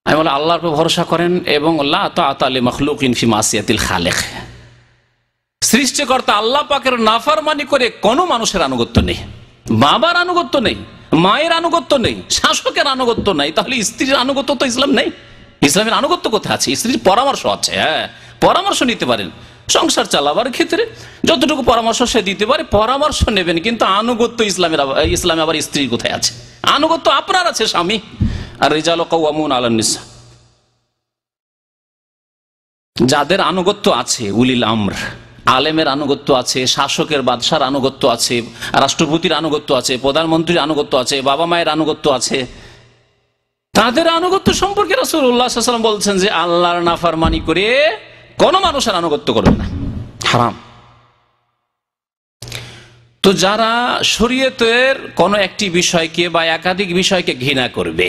আমি বলি আল্লাহর উপর ভরসা করেন এবং আল্লাহ তো আতালে মখলুক ইনফি মাসিয়াতিল খালেখ সৃষ্টিকর্তা আল্লাহ পাকের নাফারমানি করে কোনো মানুষের আনুগত্য নেই বাবার আনুগত্য নেই মায়ের আনুগত্য নেই শাসকের আনুগত্য নেই তাহলে স্ত্রীর আনুগত্য তো ইসলাম নেই ইসলামের আনুগত্য কোথায় আছে স্ত্রীর পরামর্শ আছে হ্যাঁ পরামর্শ নিতে পারেন সংসার চালাবার ক্ষেত্রে যতটুকু পরামর্শ সে দিতে পারে পরামর্শ নেবেন কিন্তু আনুগত্য ইসলামের ইসলামে আবার স্ত্রী কোথায় আছে আনুগত্য আপনার আছে স্বামী আর রেজাল কৌমন আলান্নিসা যাদের আনুগত্য আছে উলিল আমর আলেমের আনুগত্য আছে শাসকের বাদশার আনুগত্য আছে রাষ্ট্রপতির আনুগত্য আছে প্রধানমন্ত্রীর আনুগত্য আছে বাবা মায়ের আনুগত্য আছে তাদের আনুগত্য সম্পর্কে রাসুল্লাহাম বলছেন যে আল্লাহর নাফার মানি করে কোনো মানুষের আনুগত্য করবে না হারাম তো যারা শরীয়তের কোন একটি বিষয়কে বা একাধিক বিষয়কে ঘৃণা করবে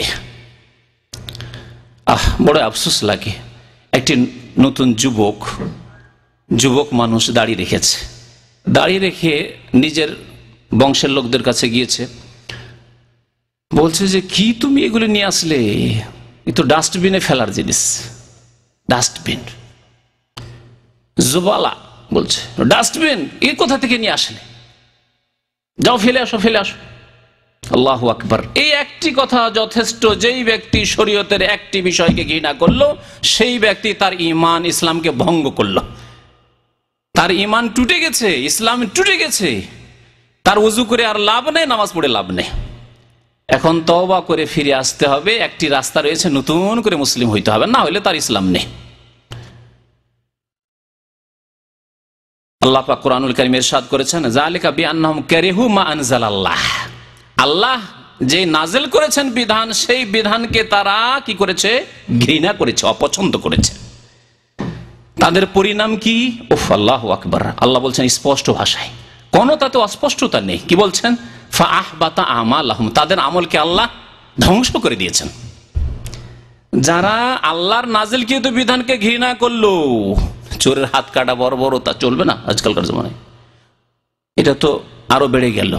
আহ বড় আফসোস লাগে একটি নতুন যুবক যুবক মানুষ দাড়ি রেখেছে দাড়ি রেখে নিজের বংশের লোকদের কাছে গিয়েছে বলছে যে কি তুমি এগুলি নিয়ে আসলে এ তো ডাস্টবিনে ফেলার জিনিস ডাস্টবিন জুবালা বলছে ডাস্টবিন এ কোথা থেকে নিয়ে আসলে যাও ফেলে আসো ফেলে আসো আল্লাহ আকবর এই একটি কথা যথেষ্ট যেই ব্যক্তি শরীয়তের একটি বিষয়কে ঘৃণা করলো সেই ব্যক্তি তার ইমান ইসলামকে ভঙ্গ করলো তার ইমান টুটে গেছে ইসলাম টুটে গেছে তার উজু করে আর লাভ নেই নামাজ পড়ে লাভ নেই এখন তবা করে ফিরে আসতে হবে একটি রাস্তা রয়েছে নতুন করে মুসলিম হইতে হবে না হলে তার ইসলাম নেই আল্লাহ পাক কোরআনুল কারীম ইরশাদ করেছেন জালিকা বিআন্নাহুম কারিহু মা আনজালাল্লাহ আল্লাহ যে নাজেল করেছেন বিধান সেই বিধানকে তারা কি করেছে ঘৃণা করেছে অপছন্দ করেছে তাদের পরিণাম কি ওফ আল্লাহ আকবর আল্লাহ বলছেন স্পষ্ট ভাষায় কোন তাতে অস্পষ্টতা নেই কি বলছেন তাদের আমলকে আল্লাহ ধ্বংস করে দিয়েছেন যারা আল্লাহর কিন্তু বিধানকে ঘৃণা করলো চোরের হাত কাটা বড় বড় তা চলবে না আজকালকার জমানে এটা তো আরো বেড়ে গেল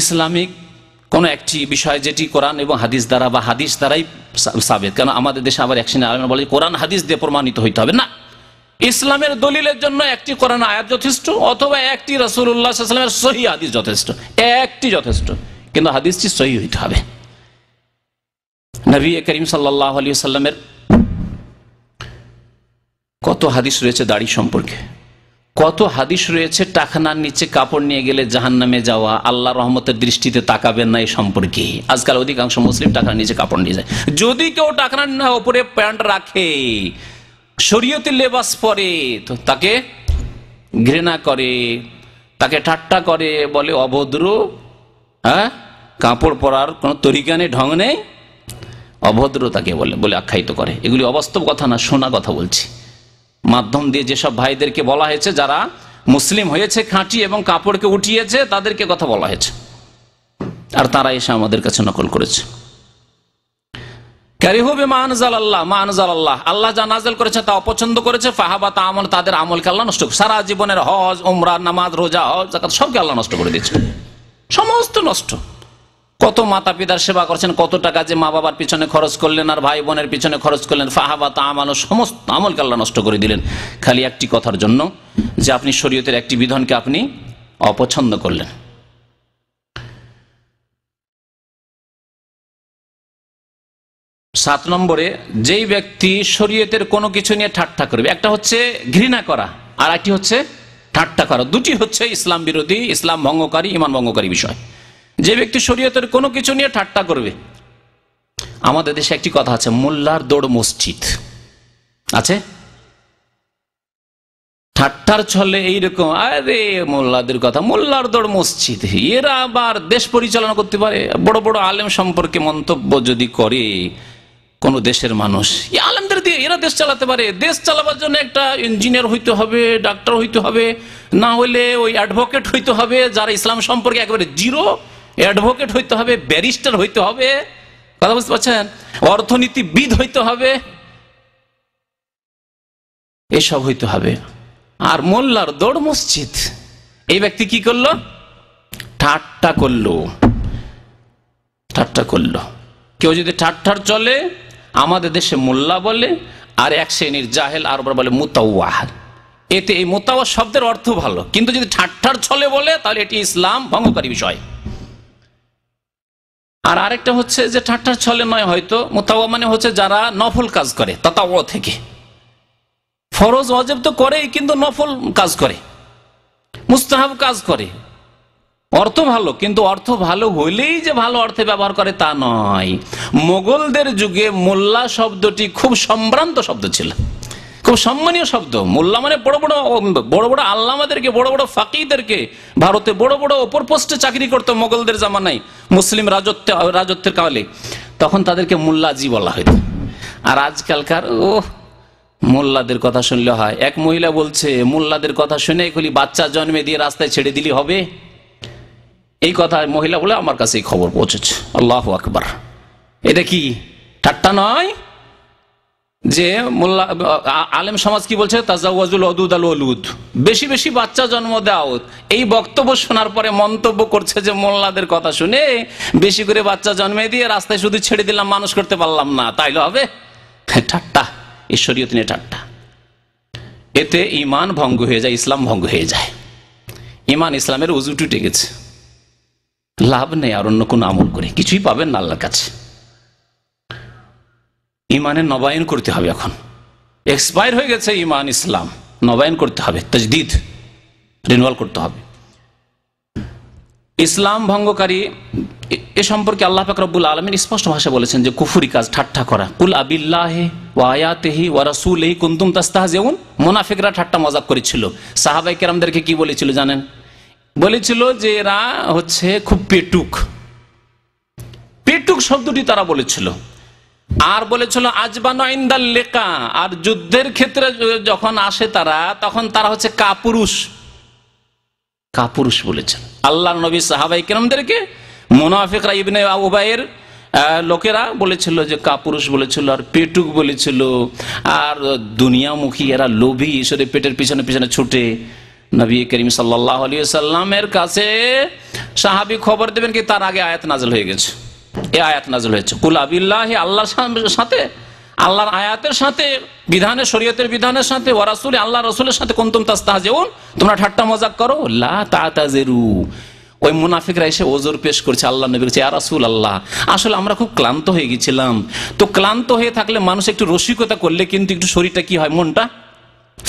ইসলামিক কোনো একটি বিষয় যেটি কোরআন এবং হাদিস দ্বারা বা হাদিস দ্বারাই সাবেদ কেন আমাদের দেশে আবার এক সিনে বলে কোরআন হাদিস দিয়ে প্রমাণিত হইতে হবে না ইসলামের দলিলের জন্য একটি কোরআন আয়াত যথেষ্ট অথবা একটি রসুল্লাহামের সহি হাদিস যথেষ্ট একটি যথেষ্ট কিন্তু হাদিসটি সহি হইতে হবে নবী করিম সাল্লাহ আলী সাল্লামের কত হাদিস রয়েছে দাড়ি সম্পর্কে কত হাদিস রয়েছে টাকানার নিচে কাপড় নিয়ে গেলে জাহান নামে যাওয়া আল্লাহ রহমতের দৃষ্টিতে তাকাবেন না এই সম্পর্কে আজকাল অধিকাংশ মুসলিম টাকার নিচে কাপড় নিয়ে যায় যদি কেউ টাকানার না ওপরে প্যান্ট রাখে শরীয়তে লেবাস পরে তো তাকে ঘৃণা করে তাকে ঠাট্টা করে বলে অভদ্র হ্যাঁ কাপড় পরার কোনো তরিকা নেই ঢং নেই অভদ্র তাকে বলে বলে আখ্যায়িত করে এগুলি অবাস্তব কথা না শোনা কথা বলছি মাধ্যম দিয়ে যেসব ভাইদেরকে বলা হয়েছে যারা মুসলিম হয়েছে খাঁটি এবং কাপড়কে উঠিয়েছে তাদেরকে কথা বলা হয়েছে আর তারা এসে আমাদের কাছে নকল করেছে আল্লাহ আল্লাহ যা করেছে তা অপছন্দ করেছে ফাহাবা তা আমল তাদের আমলকে আল্লাহ নষ্ট সারা জীবনের হজ উমরা নামাজ রোজা হজ সবকে আল্লাহ নষ্ট করে দিয়েছে সমস্ত নষ্ট কত মাতা পিতার সেবা করছেন কত টাকা যে মা বাবার পিছনে খরচ করলেন আর ভাই বোনের পিছনে খরচ করলেন ফাহাবাত আমানো সমস্ত আমলকে আল্লাহ নষ্ট করে দিলেন খালি একটি কথার জন্য যে আপনি শরীয়তের একটি বিধানকে আপনি অপছন্দ করলেন সাত নম্বরে যেই ব্যক্তি শরীয়তের কোনো কিছু নিয়ে ঠাট্টা করবে একটা হচ্ছে ঘৃণা করা আর একটি হচ্ছে ঠাট্টা করা দুটি হচ্ছে ইসলাম বিরোধী ইসলাম ভঙ্গকারী ইমান ভঙ্গকারী বিষয় যে ব্যক্তি শরীয়তের কোনো কিছু নিয়ে ঠাট্টা করবে আমাদের দেশে একটি কথা আছে মোল্লার দৌড় মসজিদ আছে ঠাট্টার ছলে এইরকম আরে মোল্লাদের কথা মোল্লার দৌড় মসজিদ এরা আবার দেশ পরিচালনা করতে পারে বড় বড় আলেম সম্পর্কে মন্তব্য যদি করে কোন দেশের মানুষ এই আলেমদের দিয়ে এরা দেশ চালাতে পারে দেশ চালাবার জন্য একটা ইঞ্জিনিয়ার হইতে হবে ডাক্তার হইতে হবে না হলে ওই অ্যাডভোকেট হইতে হবে যারা ইসলাম সম্পর্কে একেবারে জিরো অ্যাডভোকেট হইতে হবে ব্যারিস্টার হইতে হবে কথা বুঝতে পারছেন অর্থনীতিবিদ হইতে হবে এসব হইতে হবে আর মোল্লার দৌড় মসজিদ এই ব্যক্তি কি করলো ঠাট্টা করলো ঠাট্টা করলো কেউ যদি ঠাট্টার চলে আমাদের দেশে মোল্লা বলে আর এক শ্রেণীর জাহেল আর বলে মুতাওয়াহ এতে এই মোতাওয়া শব্দের অর্থ ভালো কিন্তু যদি ঠাট্টার ছলে বলে তাহলে এটি ইসলাম ভঙ্গকারী বিষয় আর আরেকটা হচ্ছে যে ঠাট্টার ছলে নয় হয়তো মোতাওয়া মানে হচ্ছে যারা নফল কাজ করে তাতাও থেকে ফরজ অজেব তো করে কিন্তু নফল কাজ করে মুস্তাহাব কাজ করে অর্থ ভালো কিন্তু অর্থ ভালো হইলেই যে ভালো অর্থে ব্যবহার করে তা নয় মোগলদের যুগে মোল্লা শব্দটি খুব সম্ভ্রান্ত শব্দ ছিল খুব সম্মানীয় শব্দ মোল্লা মানে বড় বড় বড় বড় আল্লামাদেরকে বড় বড় ফাঁকিদেরকে ভারতে বড় বড় ওপর পোস্টে চাকরি করতো মোগলদের জামানায় মুসলিম রাজত্ব রাজত্বের কালে তখন তাদেরকে মোল্লাজি বলা হইত আর আজকালকার ও মোল্লাদের কথা শুনলে হয় এক মহিলা বলছে মোল্লাদের কথা শুনে এগুলি বাচ্চা জন্মে দিয়ে রাস্তায় ছেড়ে দিলি হবে এই কথা মহিলা বলে আমার কাছে এই খবর পৌঁছেছে আল্লাহ আকবার এটা কি ঠাট্টা নয় যে মোল্লা আলেম সমাজ কি বলছে তাজাওয়াজুল অদুদ আল অলুদ বেশি বেশি বাচ্চা জন্ম দাও এই বক্তব্য শোনার পরে মন্তব্য করছে যে মোল্লাদের কথা শুনে বেশি করে বাচ্চা জন্মে দিয়ে রাস্তায় শুধু ছেড়ে দিলাম মানুষ করতে পারলাম না তাইলে হবে হ্যাঁ, ঠাট্টা ঈশ্বরীয় তিনি ঠাট্টা এতে ইমান ভঙ্গ হয়ে যায় ইসলাম ভঙ্গ হয়ে যায় ইমান ইসলামের উজু টুটে গেছে লাভ নেই আর অন্য কোনো আমল করে কিছুই পাবেন না আল্লাহর কাছে ইমানের নবায়ন করতে হবে এখন এক্সপায়ার হয়ে গেছে ইমান ইসলাম নবায়ন করতে হবে তাজদিদ রিনুয়াল করতে হবে ইসলাম ভঙ্গকারী এ সম্পর্কে আল্লাহ ফাকরাবুল আলমিন স্পষ্ট ভাষা বলেছেন যে কুফুরি কাজ ঠাট্টা করা কুল আবিল্লাহে ওয়ায়াতেহি ওয়ারাসুলেহি কুন্তুম তাস্তাহ যেমন মোনাফিকরা ঠাট্টা মজাক করেছিল সাহাবাই কেরামদেরকে কি বলেছিল জানেন বলেছিল যে এরা হচ্ছে খুব পেটুক পেটুক শব্দটি তারা বলেছিল আর বলেছিল আজবান লেকা আর যুদ্ধের ক্ষেত্রে যখন আসে তারা তখন তারা হচ্ছে কাপুরুষ কাপুরুষ বলেছেন আল্লাহ নবী সাহাবাই কেরমদেরকে মোনাফিকরা ইবনে উবাইয়ের লোকেরা বলেছিল যে কাপুরুষ বলেছিল আর পেটুক বলেছিল আর দুনিয়ামুখী এরা লোভী ঈশ্বরে পেটের পিছনে পিছনে ছুটে নবী করিম সাল্লাহ আলিয়া সাল্লামের কাছে সাহাবি খবর দেবেন কি তার আগে আয়াত নাজল হয়ে গেছে এ আয়াত নাজল হয়েছে কুল আবিল্লাহ আল্লাহর সাথে আল্লাহর আয়াতের সাথে বিধানে শরীয়তের বিধানের সাথে ওরাসুল রাসুল আল্লাহ রসুলের সাথে কোনতুম তাস্তাহাজেউন তোমরা ঠাট্টা মজাক করো লা ওই মুনাফিকরা এসে ওজোর পেশ করছে আল্লাহ নবী বলছে আরাসুল আল্লাহ আসলে আমরা খুব ক্লান্ত হয়ে গেছিলাম তো ক্লান্ত হয়ে থাকলে মানুষ একটু রসিকতা করলে কিন্তু একটু শরীরটা কি হয় মনটা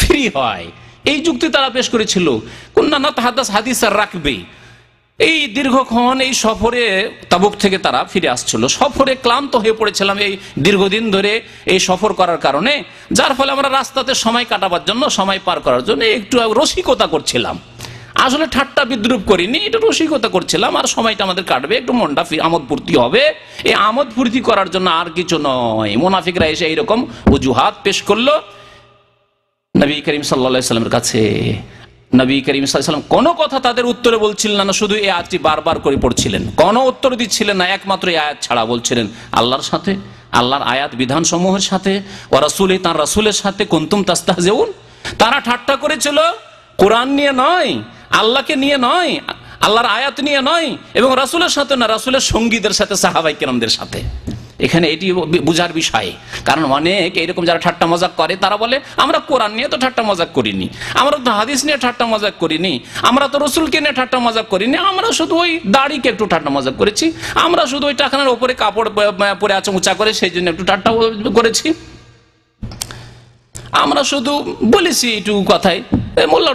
ফ্রি হয় এই যুক্তি তারা পেশ করেছিল কোন না তাহাদাস হাদিস আর রাখবে এই দীর্ঘক্ষণ এই সফরে তাবুক থেকে তারা ফিরে আসছিল সফরে ক্লান্ত হয়ে পড়েছিলাম এই দীর্ঘদিন ধরে এই সফর করার কারণে যার ফলে আমরা রাস্তাতে সময় কাটাবার জন্য সময় পার করার জন্য একটু রসিকতা করছিলাম আসলে ঠাট্টা বিদ্রুপ করিনি এটা রসিকতা করছিলাম আর সময়টা আমাদের কাটবে একটু মনটা আমোদ পূর্তি হবে এই আমোদ পূর্তি করার জন্য আর কিছু নয় মোনাফিকরা এসে এইরকম অজুহাত পেশ করলো নবী করিম সাল্লা সাল্লামের কাছে নবী করিম সাল্লাম কোনো কথা তাদের উত্তরে বলছিলেন না শুধু এই আয়াতটি বারবার করে পড়ছিলেন কোনো উত্তর দিচ্ছিলেন না একমাত্র এই আয়াত ছাড়া বলছিলেন আল্লাহর সাথে আল্লাহর আয়াত বিধানসমূহের সাথে ও রাসুল তার রাসুলের সাথে কন্তুম তাস্তাহ যেউন তারা ঠাট্টা করেছিল কোরআন নিয়ে নয় আল্লাহকে নিয়ে নয় আল্লাহর আয়াত নিয়ে নয় এবং রাসুলের সাথে না রাসুলের সঙ্গীদের সাথে সাহাবাই কেরামদের সাথে এখানে এটি বোঝার বিষয় কারণ অনেক এরকম যারা ঠাট্টা মজাক করে তারা বলে আমরা কোরআন নিয়ে তো ঠাট্টা মজাক করিনি আমরা তো হাদিস নিয়ে ঠাট্টা মজাক করিনি আমরা তো রসুলকে নিয়ে ঠাট্টা মজাক করিনি আমরা শুধু ওই দাড়িকে একটু ঠাট্টা মজাক করেছি আমরা শুধু ওই টাকার ওপরে কাপড় পরে আছে উঁচা করে সেই জন্য একটু ঠাট্টা করেছি আমরা শুধু বলেছি এইটুকু কথাই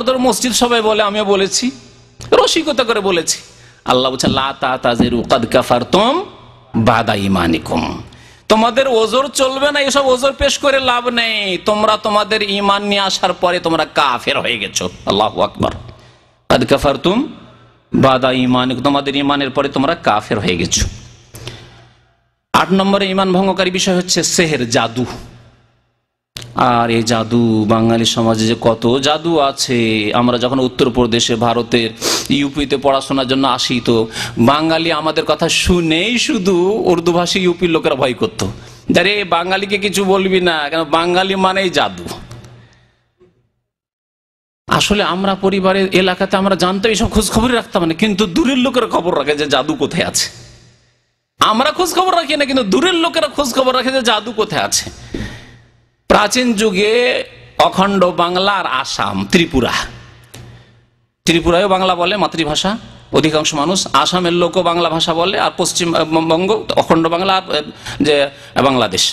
ধর মসজিদ সবাই বলে আমিও বলেছি রসিকতা করে বলেছি আল্লাহ বলছে লা তা তাজের উকাদ কাফার তোম বাদা ইমানিকুম তোমাদের ওজোর চলবে না এসব ওজোর পেশ করে লাভ নেই তোমরা তোমাদের ইমান নিয়ে আসার পরে তোমরা কাফের হয়ে গেছো আল্লাহ আকবর কাদ কাফার তুম বাদা ইমান তোমাদের ইমানের পরে তোমরা কাফের হয়ে গেছো আট নম্বরে ইমান ভঙ্গকারী বিষয় হচ্ছে সেহের জাদু আর এই জাদু বাঙালি সমাজে যে কত জাদু আছে আমরা যখন উত্তরপ্রদেশে ভারতের ইউপিতে পড়াশোনার জন্য আসি তো বাঙালি আমাদের কথা শুনেই শুধু উর্দুভাষী ইউপির লোকেরা ভয় করতো যারে বাঙালিকে কিছু বলবি না কেন বাঙালি মানেই জাদু আসলে আমরা পরিবারের এলাকাতে আমরা জানতাম এইসব খোঁজ খবর রাখতাম না কিন্তু দূরের লোকের খবর রাখে যে জাদু কোথায় আছে আমরা খোঁজ খবর রাখি না কিন্তু দূরের লোকেরা খোঁজ খবর রাখে যে জাদু কোথায় আছে প্রাচীন যুগে অখণ্ড বাংলা আর আসাম ত্রিপুরা ত্রিপুরায় বাংলা বলে মাতৃভাষা অধিকাংশ মানুষ আসামের লোকও বাংলা ভাষা বলে আর পশ্চিমবঙ্গ অখণ্ড বাংলা আর যে বাংলাদেশ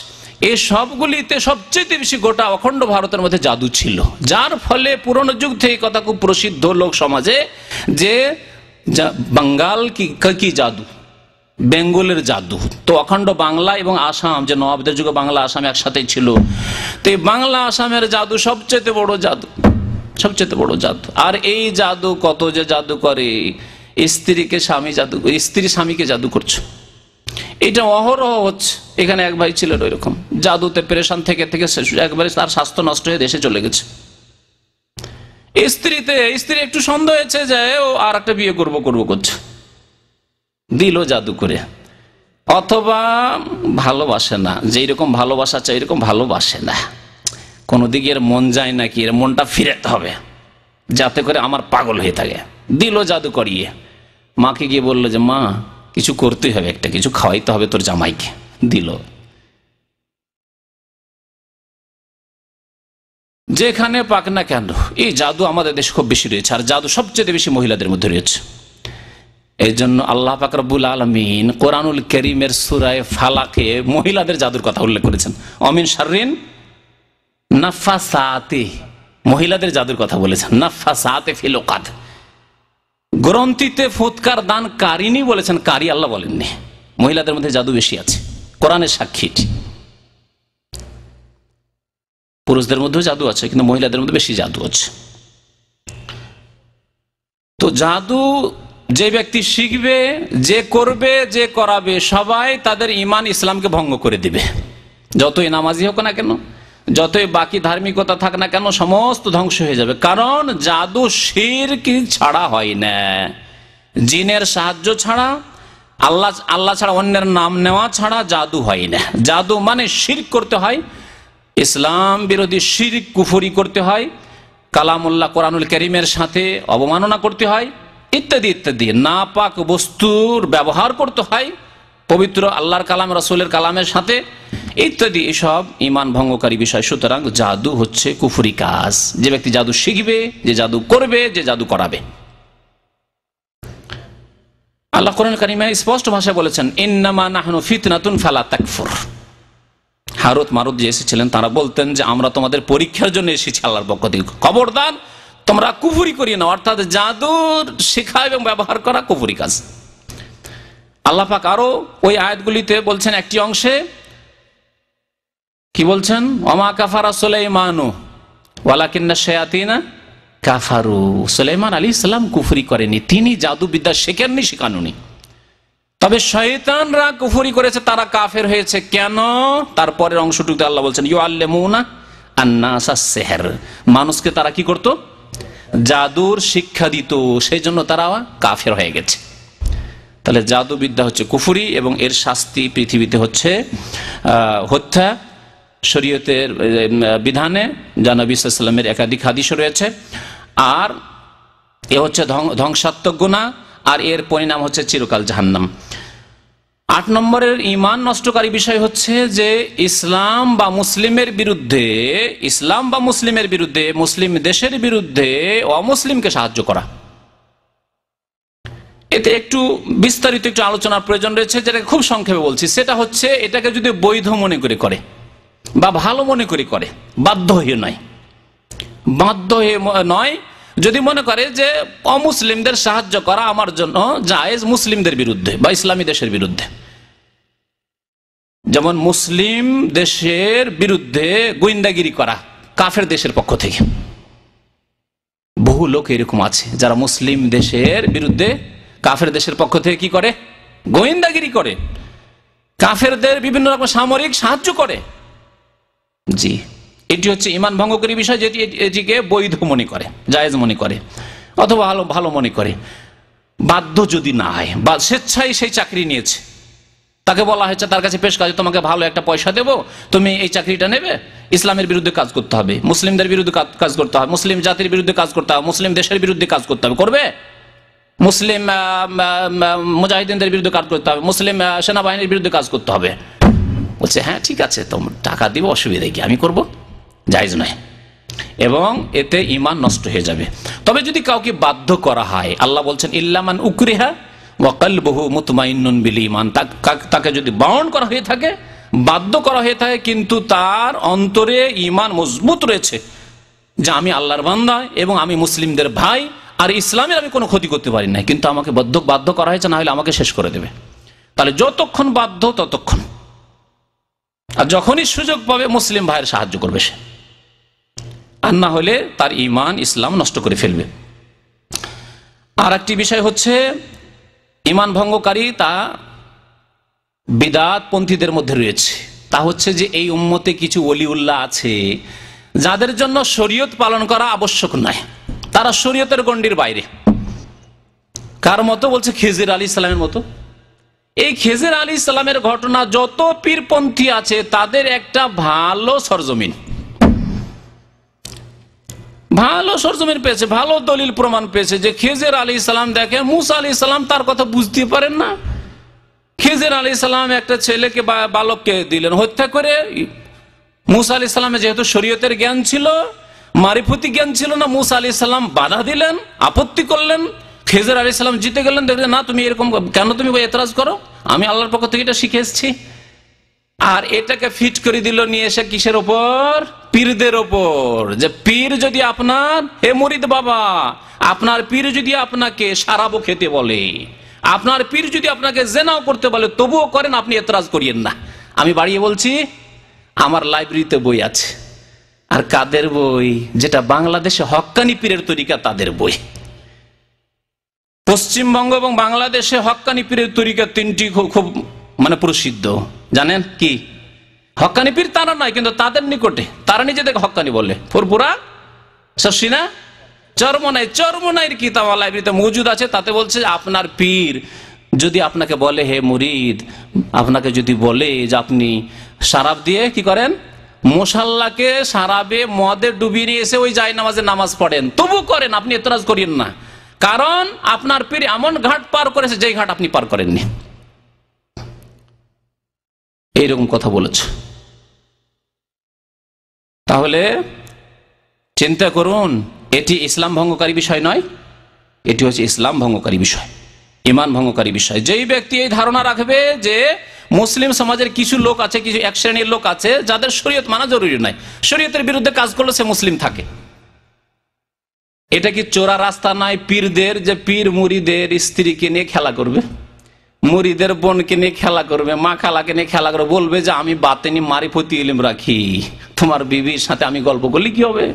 এই সবগুলিতে সবচেয়ে বেশি গোটা অখণ্ড ভারতের মধ্যে জাদু ছিল যার ফলে পুরনো যুগ থেকে কথা খুব প্রসিদ্ধ লোক সমাজে যে বাঙ্গাল কি কি জাদু বেঙ্গলের জাদু তো অখণ্ড বাংলা এবং আসাম যে নবাবদের যুগে বাংলা আসাম একসাথেই ছিল তো এই বাংলা আসামের জাদু সবচেয়ে বড় জাদু সবচেয়ে বড় জাদু আর এই জাদু কত যে জাদু করে স্ত্রীকে স্বামী জাদু স্ত্রী স্বামীকে জাদু করছে এটা অহরহ হচ্ছে এখানে এক ভাই ছিলেন ওই রকম জাদুতে প্রেশান থেকে থেকে একবারে তার স্বাস্থ্য নষ্ট হয়ে দেশে চলে গেছে স্ত্রীতে স্ত্রী একটু সন্দেহ হয়েছে যে ও আর একটা বিয়ে করবো করবো করছে দিল জাদু করে অথবা ভালোবাসে না যেই রকম ভালোবাসা চাই এরকম ভালোবাসে না কোনো দিকে এর মন যায় নাকি এর মনটা ফিরেতে হবে যাতে করে আমার পাগল হয়ে থাকে দিল জাদু করিয়ে মাকে গিয়ে বললো যে মা কিছু করতেই হবে একটা কিছু খাওয়াইতে হবে তোর জামাইকে দিল যেখানে পাক না কেন এই জাদু আমাদের দেশে খুব বেশি রয়েছে আর জাদু সবচেয়ে বেশি মহিলাদের মধ্যে রয়েছে এই জন্য আল্লাহ পাকরবুল আলমিন কোরআনুল করিমের সুরায় ফালাকে মহিলাদের জাদুর কথা উল্লেখ করেছেন অমিন শারিন নাফাসাতে মহিলাদের জাদুর কথা বলেছেন সাতে ফিলোকাত গ্রন্থিতে ফুৎকার দান কারিনী বলেছেন কারি আল্লাহ বলেননি মহিলাদের মধ্যে জাদু বেশি আছে কোরআনের সাক্ষী পুরুষদের মধ্যেও জাদু আছে কিন্তু মহিলাদের মধ্যে বেশি জাদু আছে তো জাদু যে ব্যক্তি শিখবে যে করবে যে করাবে সবাই তাদের ইমান ইসলামকে ভঙ্গ করে দিবে যতই নামাজি হোক না কেন যতই বাকি ধার্মিকতা থাক না কেন সমস্ত ধ্বংস হয়ে যাবে কারণ জাদু শির কি ছাড়া হয় না জিনের সাহায্য ছাড়া আল্লাহ আল্লাহ ছাড়া অন্যের নাম নেওয়া ছাড়া জাদু হয় না জাদু মানে শির করতে হয় ইসলাম বিরোধী শির কুফরি করতে হয় কালামুল্লাহ কোরআনুল করিমের সাথে অবমাননা করতে হয় ইত্যাদি ইত্যাদি নাপাক বস্তুর ব্যবহার করতে হয় পবিত্র আল্লাহর কালাম রসুলের কালামের সাথে ইত্যাদি এসব ইমান ভঙ্গকারী বিষয় সুতরাং জাদু হচ্ছে কুফুরি কাজ যে ব্যক্তি জাদু শিখবে যে জাদু করবে যে জাদু করাবে আল্লাহ কোরআন কারিমা স্পষ্ট ভাষায় বলেছেন ইন্নামা নাহনু ফিতনাতুন ফালা তাকফুর হারত মারত যে এসেছিলেন তারা বলতেন যে আমরা তোমাদের পরীক্ষার জন্য এসেছি আল্লাহর পক্ষ থেকে খবরদার তোমরা কুফুরি করিয়ে নাও অর্থাৎ জাদুর শেখা এবং ব্যবহার করা কুফুরি কাজ আল্লাপাক আরো ওই আয়াতগুলিতে বলছেন একটি অংশে কি বলছেন অমা কাফারা সোলাইমানু ওয়ালাকিন্না শেয়াতিনা কাফারু সোলেমান আলী ইসলাম কুফুরি করেনি তিনি জাদুবিদ্যা শেখেননি শেখানুনি তবে শয়তানরা কুফুরি করেছে তারা কাফের হয়েছে কেন তারপরের অংশটুকুতে আল্লাহ বলছেন ইউ আল্লে মৌনা আন্না মানুষকে তারা কি করতো জাদুর শিক্ষা দিত সেই জন্য তারা কাফের হয়ে গেছে তাহলে জাদুবিদ্যা হচ্ছে কুফুরি এবং এর শাস্তি পৃথিবীতে হচ্ছে হত্যা শরীয়তের বিধানে জানবী একাধিক হাদিস রয়েছে আর এ হচ্ছে ধ্বংসাত্মক গুণা আর এর পরিণাম হচ্ছে চিরকাল জাহান্নাম আট নম্বরের ইমান নষ্টকারী বিষয় হচ্ছে যে ইসলাম বা মুসলিমের বিরুদ্ধে ইসলাম বা মুসলিমের বিরুদ্ধে মুসলিম দেশের বিরুদ্ধে অমুসলিমকে সাহায্য করা এতে একটু বিস্তারিত একটু আলোচনার প্রয়োজন রয়েছে যেটাকে খুব সংক্ষেপে বলছি সেটা হচ্ছে এটাকে যদি বৈধ মনে করে করে বা ভালো মনে করে করে বাধ্য হয়ে নয় বাধ্য হয়ে নয় যদি মনে করে যে অমুসলিমদের সাহায্য করা আমার জন্য জায়েজ মুসলিমদের বিরুদ্ধে বা ইসলামী দেশের বিরুদ্ধে যেমন মুসলিম দেশের বিরুদ্ধে গোয়েন্দাগিরি করা কাফের দেশের পক্ষ থেকে বহু লোক এরকম আছে যারা মুসলিম দেশের বিরুদ্ধে কাফের দেশের পক্ষ থেকে কি করে গোয়েন্দাগিরি করে কাফেরদের বিভিন্ন রকম সামরিক সাহায্য করে জি এটি হচ্ছে ইমান ভঙ্গকারী বিষয় যেটি এটিকে বৈধ মনে করে জায়েজ মনে করে অথবা ভালো ভালো মনে করে বাধ্য যদি না হয় বা স্বেচ্ছায় সেই চাকরি নিয়েছে তাকে বলা হয়েছে তার কাছে পেশ কাজ তোমাকে ভালো একটা পয়সা দেবো তুমি এই চাকরিটা নেবে ইসলামের বিরুদ্ধে কাজ করতে হবে মুসলিমদের বিরুদ্ধে কাজ করতে হবে মুসলিম জাতির বিরুদ্ধে কাজ করতে হবে মুসলিম দেশের বিরুদ্ধে কাজ করতে হবে করবে মুসলিম মুজাহিদিনদের বিরুদ্ধে কাজ করতে হবে মুসলিম সেনাবাহিনীর বিরুদ্ধে কাজ করতে হবে বলছে হ্যাঁ ঠিক আছে তোমার টাকা দিব অসুবিধা কি আমি করবো জায়জ নয় এবং এতে ইমান নষ্ট হয়ে যাবে তবে যদি কাউকে বাধ্য করা হয় আল্লাহ বলছেন ইল্লামান উকরিহা ওয়াকাল বহু মুতমাইন বিল ইমান তাকে যদি বাউন্ড করা হয়ে থাকে বাধ্য করা হয়ে থাকে কিন্তু তার অন্তরে ইমান মজবুত রয়েছে যে আমি আল্লাহর বান্দা এবং আমি মুসলিমদের ভাই আর ইসলামের আমি কোনো ক্ষতি করতে পারি না কিন্তু আমাকে বাধ্য বাধ্য করা হয়েছে না হলে আমাকে শেষ করে দেবে তাহলে যতক্ষণ বাধ্য ততক্ষণ আর যখনই সুযোগ পাবে মুসলিম ভাইয়ের সাহায্য করবে সে আর না হলে তার ইমান ইসলাম নষ্ট করে ফেলবে আর একটি বিষয় হচ্ছে ইমান ভঙ্গকারী তা বিদাত পন্থীদের মধ্যে রয়েছে তা হচ্ছে যে এই উম্মতে কিছু অলিউল্লাহ আছে যাদের জন্য শরীয়ত পালন করা আবশ্যক নয় তারা শরীয়তের গণ্ডির বাইরে কার মতো বলছে খেজির আলী ইসলামের মতো এই খেজির আলী ইসলামের ঘটনা যত পীরপন্থী আছে তাদের একটা ভালো সরজমিন ভালো সরজমিন পেয়েছে ভালো দলিল প্রমাণ পেয়েছে যে খেজের আলী ইসলাম দেখে মুসা আলী ইসলাম তার কথা বুঝতে পারেন না খেজের আলী ইসলাম একটা ছেলেকে বালককে দিলেন হত্যা করে মুসা আলী সাল্লামে যেহেতু শরীয়তের জ্ঞান ছিল মারিফতি জ্ঞান ছিল না মুসা আলী ইসলাম বাধা দিলেন আপত্তি করলেন খেজের আলী ইসলাম জিতে গেলেন দেখলেন না তুমি এরকম কেন তুমি এতরাজ করো আমি আল্লাহর পক্ষ থেকে এটা শিখে এসেছি আর এটাকে ফিট করে দিল নিয়ে এসে কিসের ওপর পীরদের ওপর যে পীর যদি আপনার হে মরিদ বাবা আপনার পীর যদি আপনাকে সারাবো খেতে বলে আপনার পীর যদি আপনাকে জেনাও করতে বলে তবুও করেন আপনি এতরাজ করিয়েন না আমি বাড়িয়ে বলছি আমার লাইব্রেরিতে বই আছে আর কাদের বই যেটা বাংলাদেশে হকানি পীরের তরিকা তাদের বই পশ্চিমবঙ্গ এবং বাংলাদেশে হকানি পীরের তরিকা তিনটি খুব মানে প্রসিদ্ধ জানেন কি হকানি পীর তারা নয় কিন্তু তাদের নিকটে তারা নিজেদেরকে হকানি বলে ফুরপুরা শশিনা চর্মনাই চর্মনাইয়ের কিতাব লাইব্রেরিতে মজুদ আছে তাতে বলছে আপনার পীর যদি আপনাকে বলে হে মুরিদ আপনাকে যদি বলে যে আপনি সারাব দিয়ে কি করেন মশাল্লাকে সারাবে মদে ডুবিয়ে নিয়ে এসে ওই জায় নামাজে নামাজ পড়েন তবু করেন আপনি এতরাজ করিয়েন না কারণ আপনার পীর এমন ঘাট পার করেছে যেই ঘাট আপনি পার করেননি এইরকম কথা বলেছে তাহলে চিন্তা করুন এটি ইসলাম ভঙ্গকারী বিষয় নয় এটি হচ্ছে ইসলাম ভঙ্গকারী বিষয় ইমান ভঙ্গকারী বিষয় যেই ব্যক্তি এই ধারণা রাখবে যে মুসলিম সমাজের কিছু লোক আছে কিছু এক শ্রেণীর লোক আছে যাদের শরীয়ত মানা জরুরি নয় শরীয়তের বিরুদ্ধে কাজ করলে সে মুসলিম থাকে এটা কি চোরা রাস্তা নাই পীরদের যে পীর মুড়িদের স্ত্রীকে নিয়ে খেলা করবে মুড়িদের বোনকে নিয়ে খেলা করবে মা খালাকে নিয়ে খেলা করবে বলবে যে আমি বাতেনি মারিফতি ইলিম রাখি তোমার বিবির সাথে আমি গল্প করলে কি হবে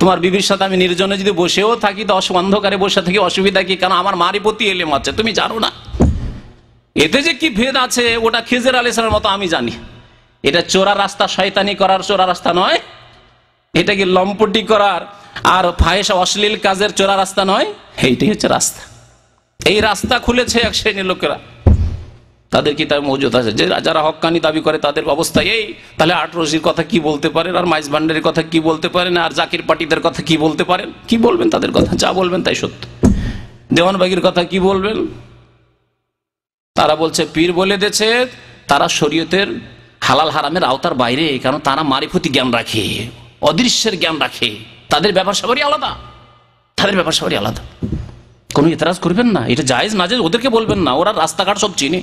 তোমার বিবির সাথে আমি নির্জনে যদি বসেও থাকি তো অন্ধকারে বসে থাকি অসুবিধা কি কারণ আমার মারিপতি এলিম আছে তুমি জানো না এতে যে কি ভেদ আছে ওটা খেজের আলিসানের মতো আমি জানি এটা চোরা রাস্তা শয়তানি করার চোরা রাস্তা নয় এটা কি লম্পটি করার আর ফায়েসা অশ্লীল কাজের চোরা রাস্তা নয় এইটাই হচ্ছে রাস্তা এই রাস্তা খুলেছে এক শ্রেণীর লোকেরা তাদের কি তার মজুদ আছে যে যারা হকানি দাবি করে তাদের অবস্থা এই তাহলে আট রশির কথা কি বলতে পারেন আর মাইস ভান্ডারের কথা কি বলতে পারেন আর জাকির পাটিদের কথা কি বলতে পারেন কি বলবেন তাদের কথা যা বলবেন তাই সত্য দেওয়ানবাগির কথা কি বলবেন তারা বলছে পীর বলে দেছে তারা শরীয়তের হালাল হারামের আওতার বাইরে কারণ তারা মারিফতি জ্ঞান রাখে অদৃশ্যের জ্ঞান রাখে তাদের ব্যাপার সবারই আলাদা তাদের ব্যাপার সবারই আলাদা কোনো এতরাজ করবেন না এটা জায়েজ না যে ওদেরকে বলবেন না ওরা রাস্তাঘাট সব চিনে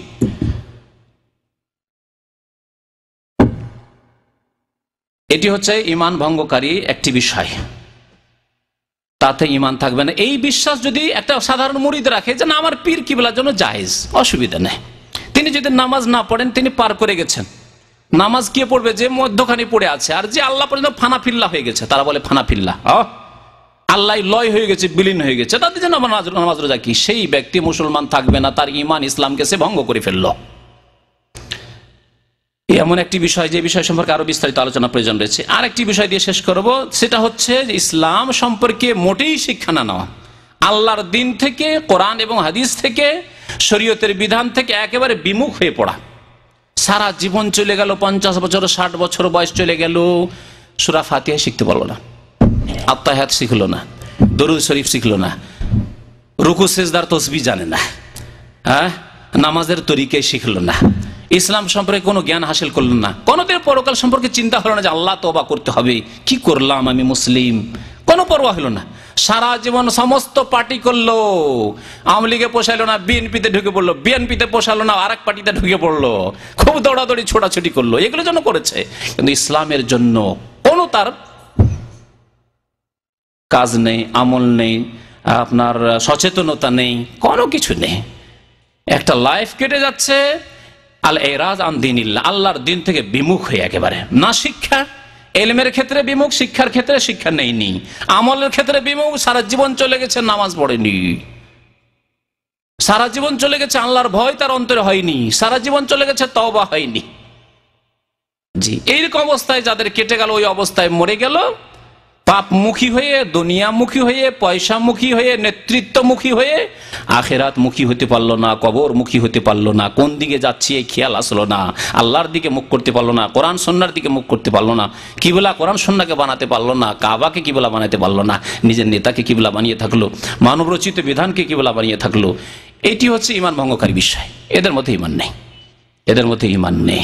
এটি হচ্ছে ইমান ভঙ্গকারী একটি বিষয় তাতে ইমান থাকবে না এই বিশ্বাস যদি একটা সাধারণ মুড়িদ রাখে যে না আমার পীর কিবলার জন্য জায়েজ অসুবিধা নেই তিনি যদি নামাজ না পড়েন তিনি পার করে গেছেন নামাজ কে পড়বে যে মধ্যখানে পড়ে আছে আর যে আল্লাহ পর্যন্ত ফানাফিল্লা হয়ে গেছে তারা বলে ফানাফিল্লা আল্লাহ লয় হয়ে গেছে বিলীন হয়ে গেছে তাদের জন্য নামাজ রোজা কি সেই ব্যক্তি মুসলমান থাকবে না তার ইমান ইসলামকে সে ভঙ্গ করে ফেলল এমন একটি বিষয় যে বিষয় সম্পর্কে আরো বিস্তারিত আলোচনা প্রয়োজন রয়েছে আর একটি বিষয় দিয়ে শেষ করব সেটা হচ্ছে ইসলাম সম্পর্কে মোটেই শিক্ষা না নেওয়া আল্লাহর দিন থেকে কোরআন এবং হাদিস থেকে শরীয়তের বিধান থেকে একেবারে বিমুখ হয়ে পড়া সারা জীবন চলে গেল পঞ্চাশ বছর ষাট বছর বয়স চলে গেল সুরা ফাতিয়া শিখতে পারলো না আত্মাহাত শিখলো না দরুদ শরীফ শিখলো না রুকু সেজদার তসবি জানে না হ্যাঁ নামাজের তরিকে শিখলো না ইসলাম সম্পর্কে কোনো জ্ঞান হাসিল করলো না কোনোদিন পরকাল সম্পর্কে চিন্তা হলো না যে আল্লাহ তোবা করতে হবে কি করলাম আমি মুসলিম কোনো পরোয়া হলো না সারা জীবন সমস্ত পার্টি করলো আওয়ামী লীগে পোষাইলো না বিএনপিতে ঢুকে পড়লো বিএনপিতে পোষালো না আরেক পার্টিতে ঢুকে পড়লো খুব দৌড়াদৌড়ি ছোটাছুটি করলো এগুলোর জন্য করেছে কিন্তু ইসলামের জন্য কোনো তার কাজ নেই আমল নেই আপনার সচেতনতা নেই কোনো কিছু নেই একটা লাইফ কেটে যাচ্ছে আল এরাজ রাজ দিন আল্লাহর দিন থেকে বিমুখ হয়ে একেবারে না শিক্ষা এলমের ক্ষেত্রে বিমুখ শিক্ষার ক্ষেত্রে শিক্ষা নেইনি আমলের ক্ষেত্রে বিমুখ সারা জীবন চলে গেছে নামাজ পড়েনি সারা জীবন চলে গেছে আল্লাহর ভয় তার অন্তরে হয়নি সারা জীবন চলে গেছে তবা হয়নি জি এইরকম অবস্থায় যাদের কেটে গেল ওই অবস্থায় মরে গেল পাপমুখী হয়ে দুনিয়ামুখী হয়ে পয়সামুখী হয়ে নেতৃত্বমুখী হয়ে আখেরাত মুখী হতে পারলো না কবর মুখী হতে পারলো না কোন দিকে যাচ্ছি এই খেয়াল আসলো না আল্লাহর দিকে মুখ করতে পারলো না কোরআন সন্ন্যার দিকে মুখ করতে পারলো না কিবলা কোরআন সন্নাকে বানাতে পারলো না কাবাকে কিবলা বানাতে পারলো না নিজের নেতাকে কিবলা বানিয়ে থাকলো মানবরচিত বিধানকে কিবলা বানিয়ে থাকলো এটি হচ্ছে ইমান ভঙ্গকারী বিষয় এদের মধ্যে ইমান নেই এদের মধ্যে ইমান নেই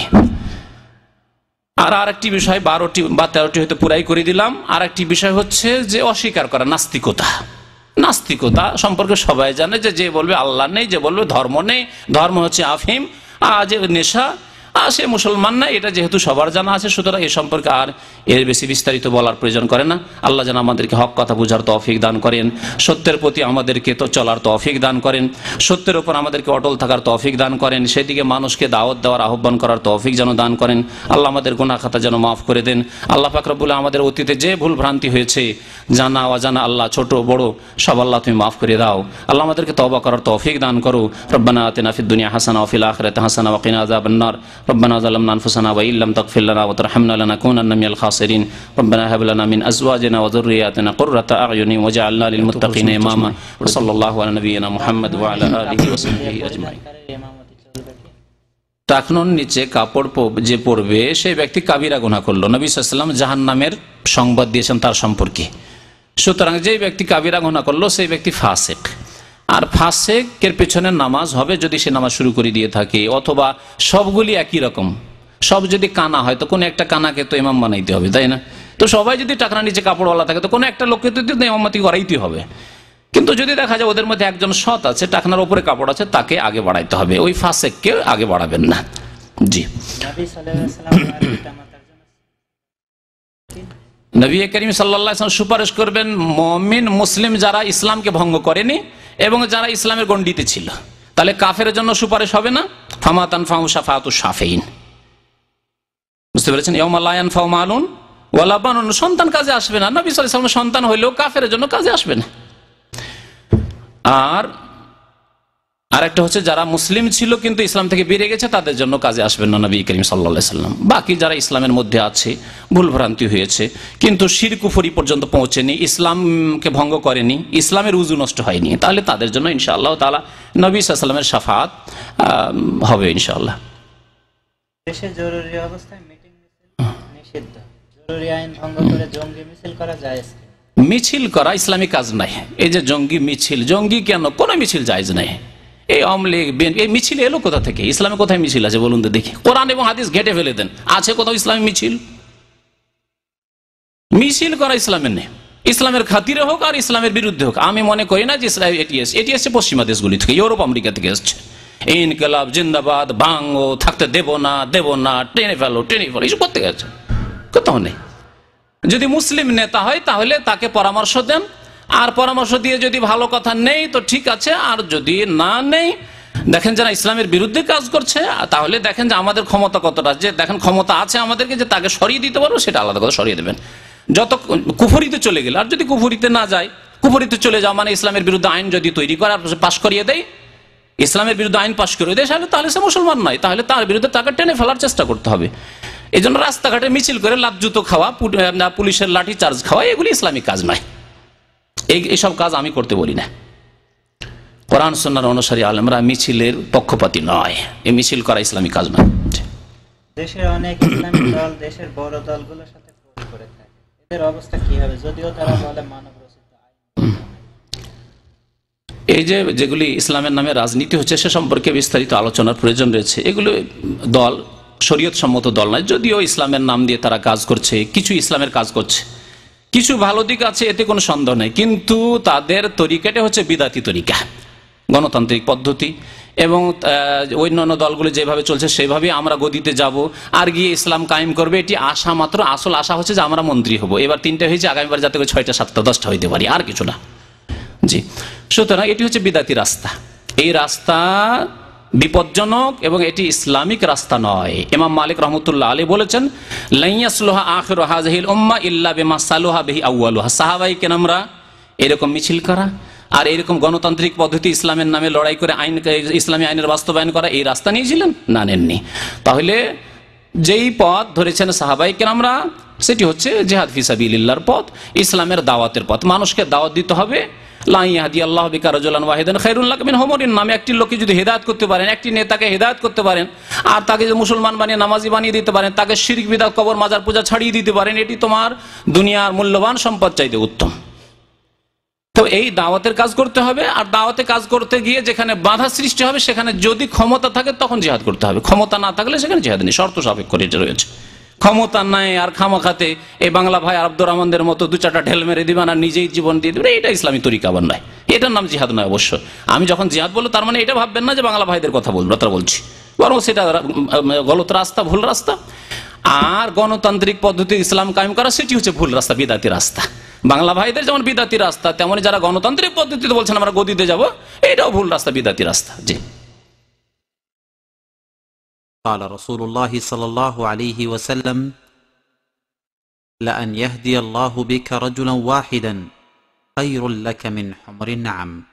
আর আর একটি বিষয় বারোটি বা তেরোটি হয়তো পুরাই করে দিলাম আর একটি বিষয় হচ্ছে যে অস্বীকার করা নাস্তিকতা নাস্তিকতা সম্পর্কে সবাই জানে যে যে বলবে আল্লাহ নেই যে বলবে ধর্ম নেই ধর্ম হচ্ছে আফিম আর যে নেশা সে মুসলমান না এটা যেহেতু সবার জানা আছে সুতরাং এ সম্পর্কে আর এর বেশি বিস্তারিত বলার প্রয়োজন করে না আল্লাহ যেন আমাদেরকে হক কথা বোঝার তৌফিক দান করেন সত্যের প্রতি আমাদেরকে তো চলার তৌফিক দান করেন সত্যের ওপর আমাদেরকে অটল থাকার তৌফিক দান করেন সেদিকে মানুষকে দাওয়াত দেওয়ার আহ্বান করার তৌফিক যেন দান করেন আল্লাহ আমাদের গোনা খাতা যেন মাফ করে দেন আল্লাহ বলে আমাদের অতীতে যে ভুল ভ্রান্তি হয়েছে জানা অজানা আল্লাহ ছোট বড় সব আল্লাহ তুমি মাফ করে দাও আল্লাহ আমাদেরকে তবা করার তৌফিক দান করো রব্বানা আতিনা ফিদ দুনিয়া হাসান ওয়া ফিল হাসান হাসানা ওয়া ربنا ظلمنا انفسنا وان لم تغفر لنا وترحمنا لنكونن من الخاسرين ربنا هب لنا من ازواجنا وذرياتنا قرة اعين واجعلنا للمتقين اماما وصلى الله على نبينا محمد وعلى اله وصحبه اجمعين টাকনুর নিচে কাপড় যে পড়বে সেই ব্যক্তি কাবিরা গুণা করলো নবী সাল্লাম জাহান নামের সংবাদ দিয়েছেন তার সম্পর্কে সুতরাং যেই ব্যক্তি কাবিরা গুণা করলো সেই ব্যক্তি ফাসেক আর ফাঁসেকের পেছনে নামাজ হবে যদি সে নামাজ শুরু করে দিয়ে থাকে অথবা সবগুলি একই রকম সব যদি কানা হয় তো কোনো একটা কানাকে তো ইমাম বানাইতে হবে তাই না তো সবাই যদি টাকার নিচে কাপড়ওয়ালা থাকে তো কোনো একটা লোককে তো ইমামতি করাইতে হবে কিন্তু যদি দেখা যায় ওদের মধ্যে একজন সৎ আছে টাকনার ওপরে কাপড় আছে তাকে আগে বাড়াইতে হবে ওই ফাঁসেককে আগে বাড়াবেন না জি নবী করিম সাল্লাম সুপারিশ করবেন মমিন মুসলিম যারা ইসলামকে ভঙ্গ করেনি এবং যারা ইসলামের গণ্ডিতে ছিল তাহলে কাফের জন্য সুপারিশ হবে না ফামাতান ফাউ সাফাতু বুঝতে পেরেছেন ইয়মালায়ান ফাউ মালুন ওয়ালাবানুন সন্তান কাজে আসবে না নবী সাল্লাম সন্তান হইলেও কাফের জন্য কাজে আসবে না আর আর একটা হচ্ছে যারা মুসলিম ছিল কিন্তু ইসলাম থেকে বেরিয়ে গেছে তাদের জন্য কাজে আসবেন না নবী করিম সাল্লা সাল্লাম বাকি যারা ইসলামের মধ্যে আছে ভুলভ্রান্তি হয়েছে কিন্তু শিরকুফরি পর্যন্ত পৌঁছেনি ইসলামকে ভঙ্গ করেনি ইসলামের উজু নষ্ট হয়নি তাহলে তাদের জন্য ইনশাআল্লাহ তালা নবী সাল্লামের সাফাত হবে ইনশাআল্লাহ জরুরি মিছিল করা মিছিল করা ইসলামী কাজ নাই এই যে জঙ্গি মিছিল জঙ্গি কেন কোনো মিছিল জায়জ নাই এই অমলিগ বিএনপি এই মিছিল এলো কোথা থেকে ইসলামে কোথায় মিছিল আছে বলুন তো দেখি কোরআন এবং হাদিস ঘেটে ফেলে দেন আছে কোথাও ইসলামী মিছিল মিছিল করা ইসলামের নেই ইসলামের খাতিরে হোক আর ইসলামের বিরুদ্ধে হোক আমি মনে করি না যে ইসলাম এটি এসছে এটি এসছে পশ্চিমা দেশগুলি থেকে ইউরোপ আমেরিকা থেকে এসছে ইনকলাব জিন্দাবাদ ভাঙ্গো থাকতে দেব না দেব না টেনে ফেলো টেনে ফেলো এইসব করতে গেছে কোথাও নেই যদি মুসলিম নেতা হয় তাহলে তাকে পরামর্শ দেন আর পরামর্শ দিয়ে যদি ভালো কথা নেই তো ঠিক আছে আর যদি না নেই দেখেন যারা ইসলামের বিরুদ্ধে কাজ করছে তাহলে দেখেন যে আমাদের ক্ষমতা কতটা যে দেখেন ক্ষমতা আছে আমাদেরকে যে তাকে সরিয়ে দিতে পারবো সেটা আলাদা কথা সরিয়ে দেবেন যত কুফুরিতে চলে গেল আর যদি কুফুরিতে না যায় কুফুরিতে চলে যাওয়া মানে ইসলামের বিরুদ্ধে আইন যদি তৈরি করে আর পাশ করিয়ে দেয় ইসলামের বিরুদ্ধে আইন পাশ করে দেয় তাহলে সে মুসলমান নয় তাহলে তার বিরুদ্ধে তাকে টেনে ফেলার চেষ্টা করতে হবে এই জন্য রাস্তাঘাটে মিছিল করে লাভ জুতো খাওয়া পুলিশের লাঠি চার্জ খাওয়া এগুলি ইসলামিক কাজ নয় এইসব কাজ আমি করতে বলি না কোরআন সন্ন্যার অনুসারী আলমরা মিছিলের পক্ষপাতি নয় এই মিছিল করা ইসলামিক কাজ না এই যে যেগুলি ইসলামের নামে রাজনীতি হচ্ছে সে সম্পর্কে বিস্তারিত আলোচনার প্রয়োজন রয়েছে এগুলো দল শরীয়ত সম্মত দল নয় যদিও ইসলামের নাম দিয়ে তারা কাজ করছে কিছু ইসলামের কাজ করছে কিছু ভালো দিক আছে এতে কোনো সন্দেহ নেই কিন্তু তাদের তরিকাটা হচ্ছে বিদাতি তরিকা গণতান্ত্রিক পদ্ধতি এবং অন্যান্য দলগুলো যেভাবে চলছে সেভাবে আমরা গদিতে যাব আর গিয়ে ইসলাম কায়েম করবে এটি আশা মাত্র আসল আশা হচ্ছে যে আমরা মন্ত্রী হব এবার তিনটা হয়েছে আগামীবার যাতে করে ছয়টা সাতটা দশটা হইতে পারি আর কিছু না জি সুতরাং এটি হচ্ছে বিদাতি রাস্তা এই রাস্তা বিপজ্জনক এবং এটি ইসলামিক রাস্তা নয় এমাম মালিক রহমতুল্লাহ আলী বলেছেন লাইয়াসলোহা আখর হাজহিল উম্মা ইল্লা বেমা সালোহা বেহি আউ্লুহা সাহাবাই কেনামরা এরকম মিছিল করা আর এরকম গণতান্ত্রিক পদ্ধতি ইসলামের নামে লড়াই করে আইন ইসলামী আইনের বাস্তবায়ন করা এই রাস্তা নিয়েছিলেন না নেননি তাহলে যেই পথ ধরেছেন সাহাবাই কেনামরা সেটি হচ্ছে জেহাদ ফিসাবিল্লার পথ ইসলামের দাওয়াতের পথ মানুষকে দাওয়াত দিতে হবে আল্লাহ যদি হেদায়ত করতে পারেন একটি নেতাকে হেদায়ত করতে পারেন আর তাকে যদি মুসলমান বানিয়ে বানিয়ে দিতে পারেন তাকে শিরিক কবর মাজার পূজা ছাড়িয়ে দিতে পারেন এটি তোমার দুনিয়ার মূল্যবান সম্পদ চাইতে উত্তম তো এই দাওয়াতের কাজ করতে হবে আর দাওয়াতে কাজ করতে গিয়ে যেখানে বাধা সৃষ্টি হবে সেখানে যদি ক্ষমতা থাকে তখন জেহাদ করতে হবে ক্ষমতা না থাকলে সেখানে জেহাদ নেই শর্ত সাপেক্ষ রয়েছে ক্ষমতা নাই আর খামাখাতে এই বাংলা ভাই আব্দুর রহমানদের মতো দু চারটা ঢেল মেরে দিবেন আর নিজেই জীবন দিয়ে দিবেন এটা ইসলামী তরিকাবার নয় এটার নাম জিহাদ নয় অবশ্য আমি যখন জিহাদ বলবো তার মানে এটা ভাববেন না যে বাংলা ভাইদের কথা বলবো তারা বলছি বরং সেটা গলত রাস্তা ভুল রাস্তা আর গণতান্ত্রিক পদ্ধতি ইসলাম কায়েম করা সেটি হচ্ছে ভুল রাস্তা বিদাতি রাস্তা বাংলা ভাইদের যেমন বিদাতি রাস্তা তেমনই যারা গণতান্ত্রিক পদ্ধতিতে বলছেন আমরা গদিতে যাব এটাও ভুল রাস্তা বিদাতি রাস্তা জি قال رسول الله صلى الله عليه وسلم لان يهدي الله بك رجلا واحدا خير لك من حمر النعم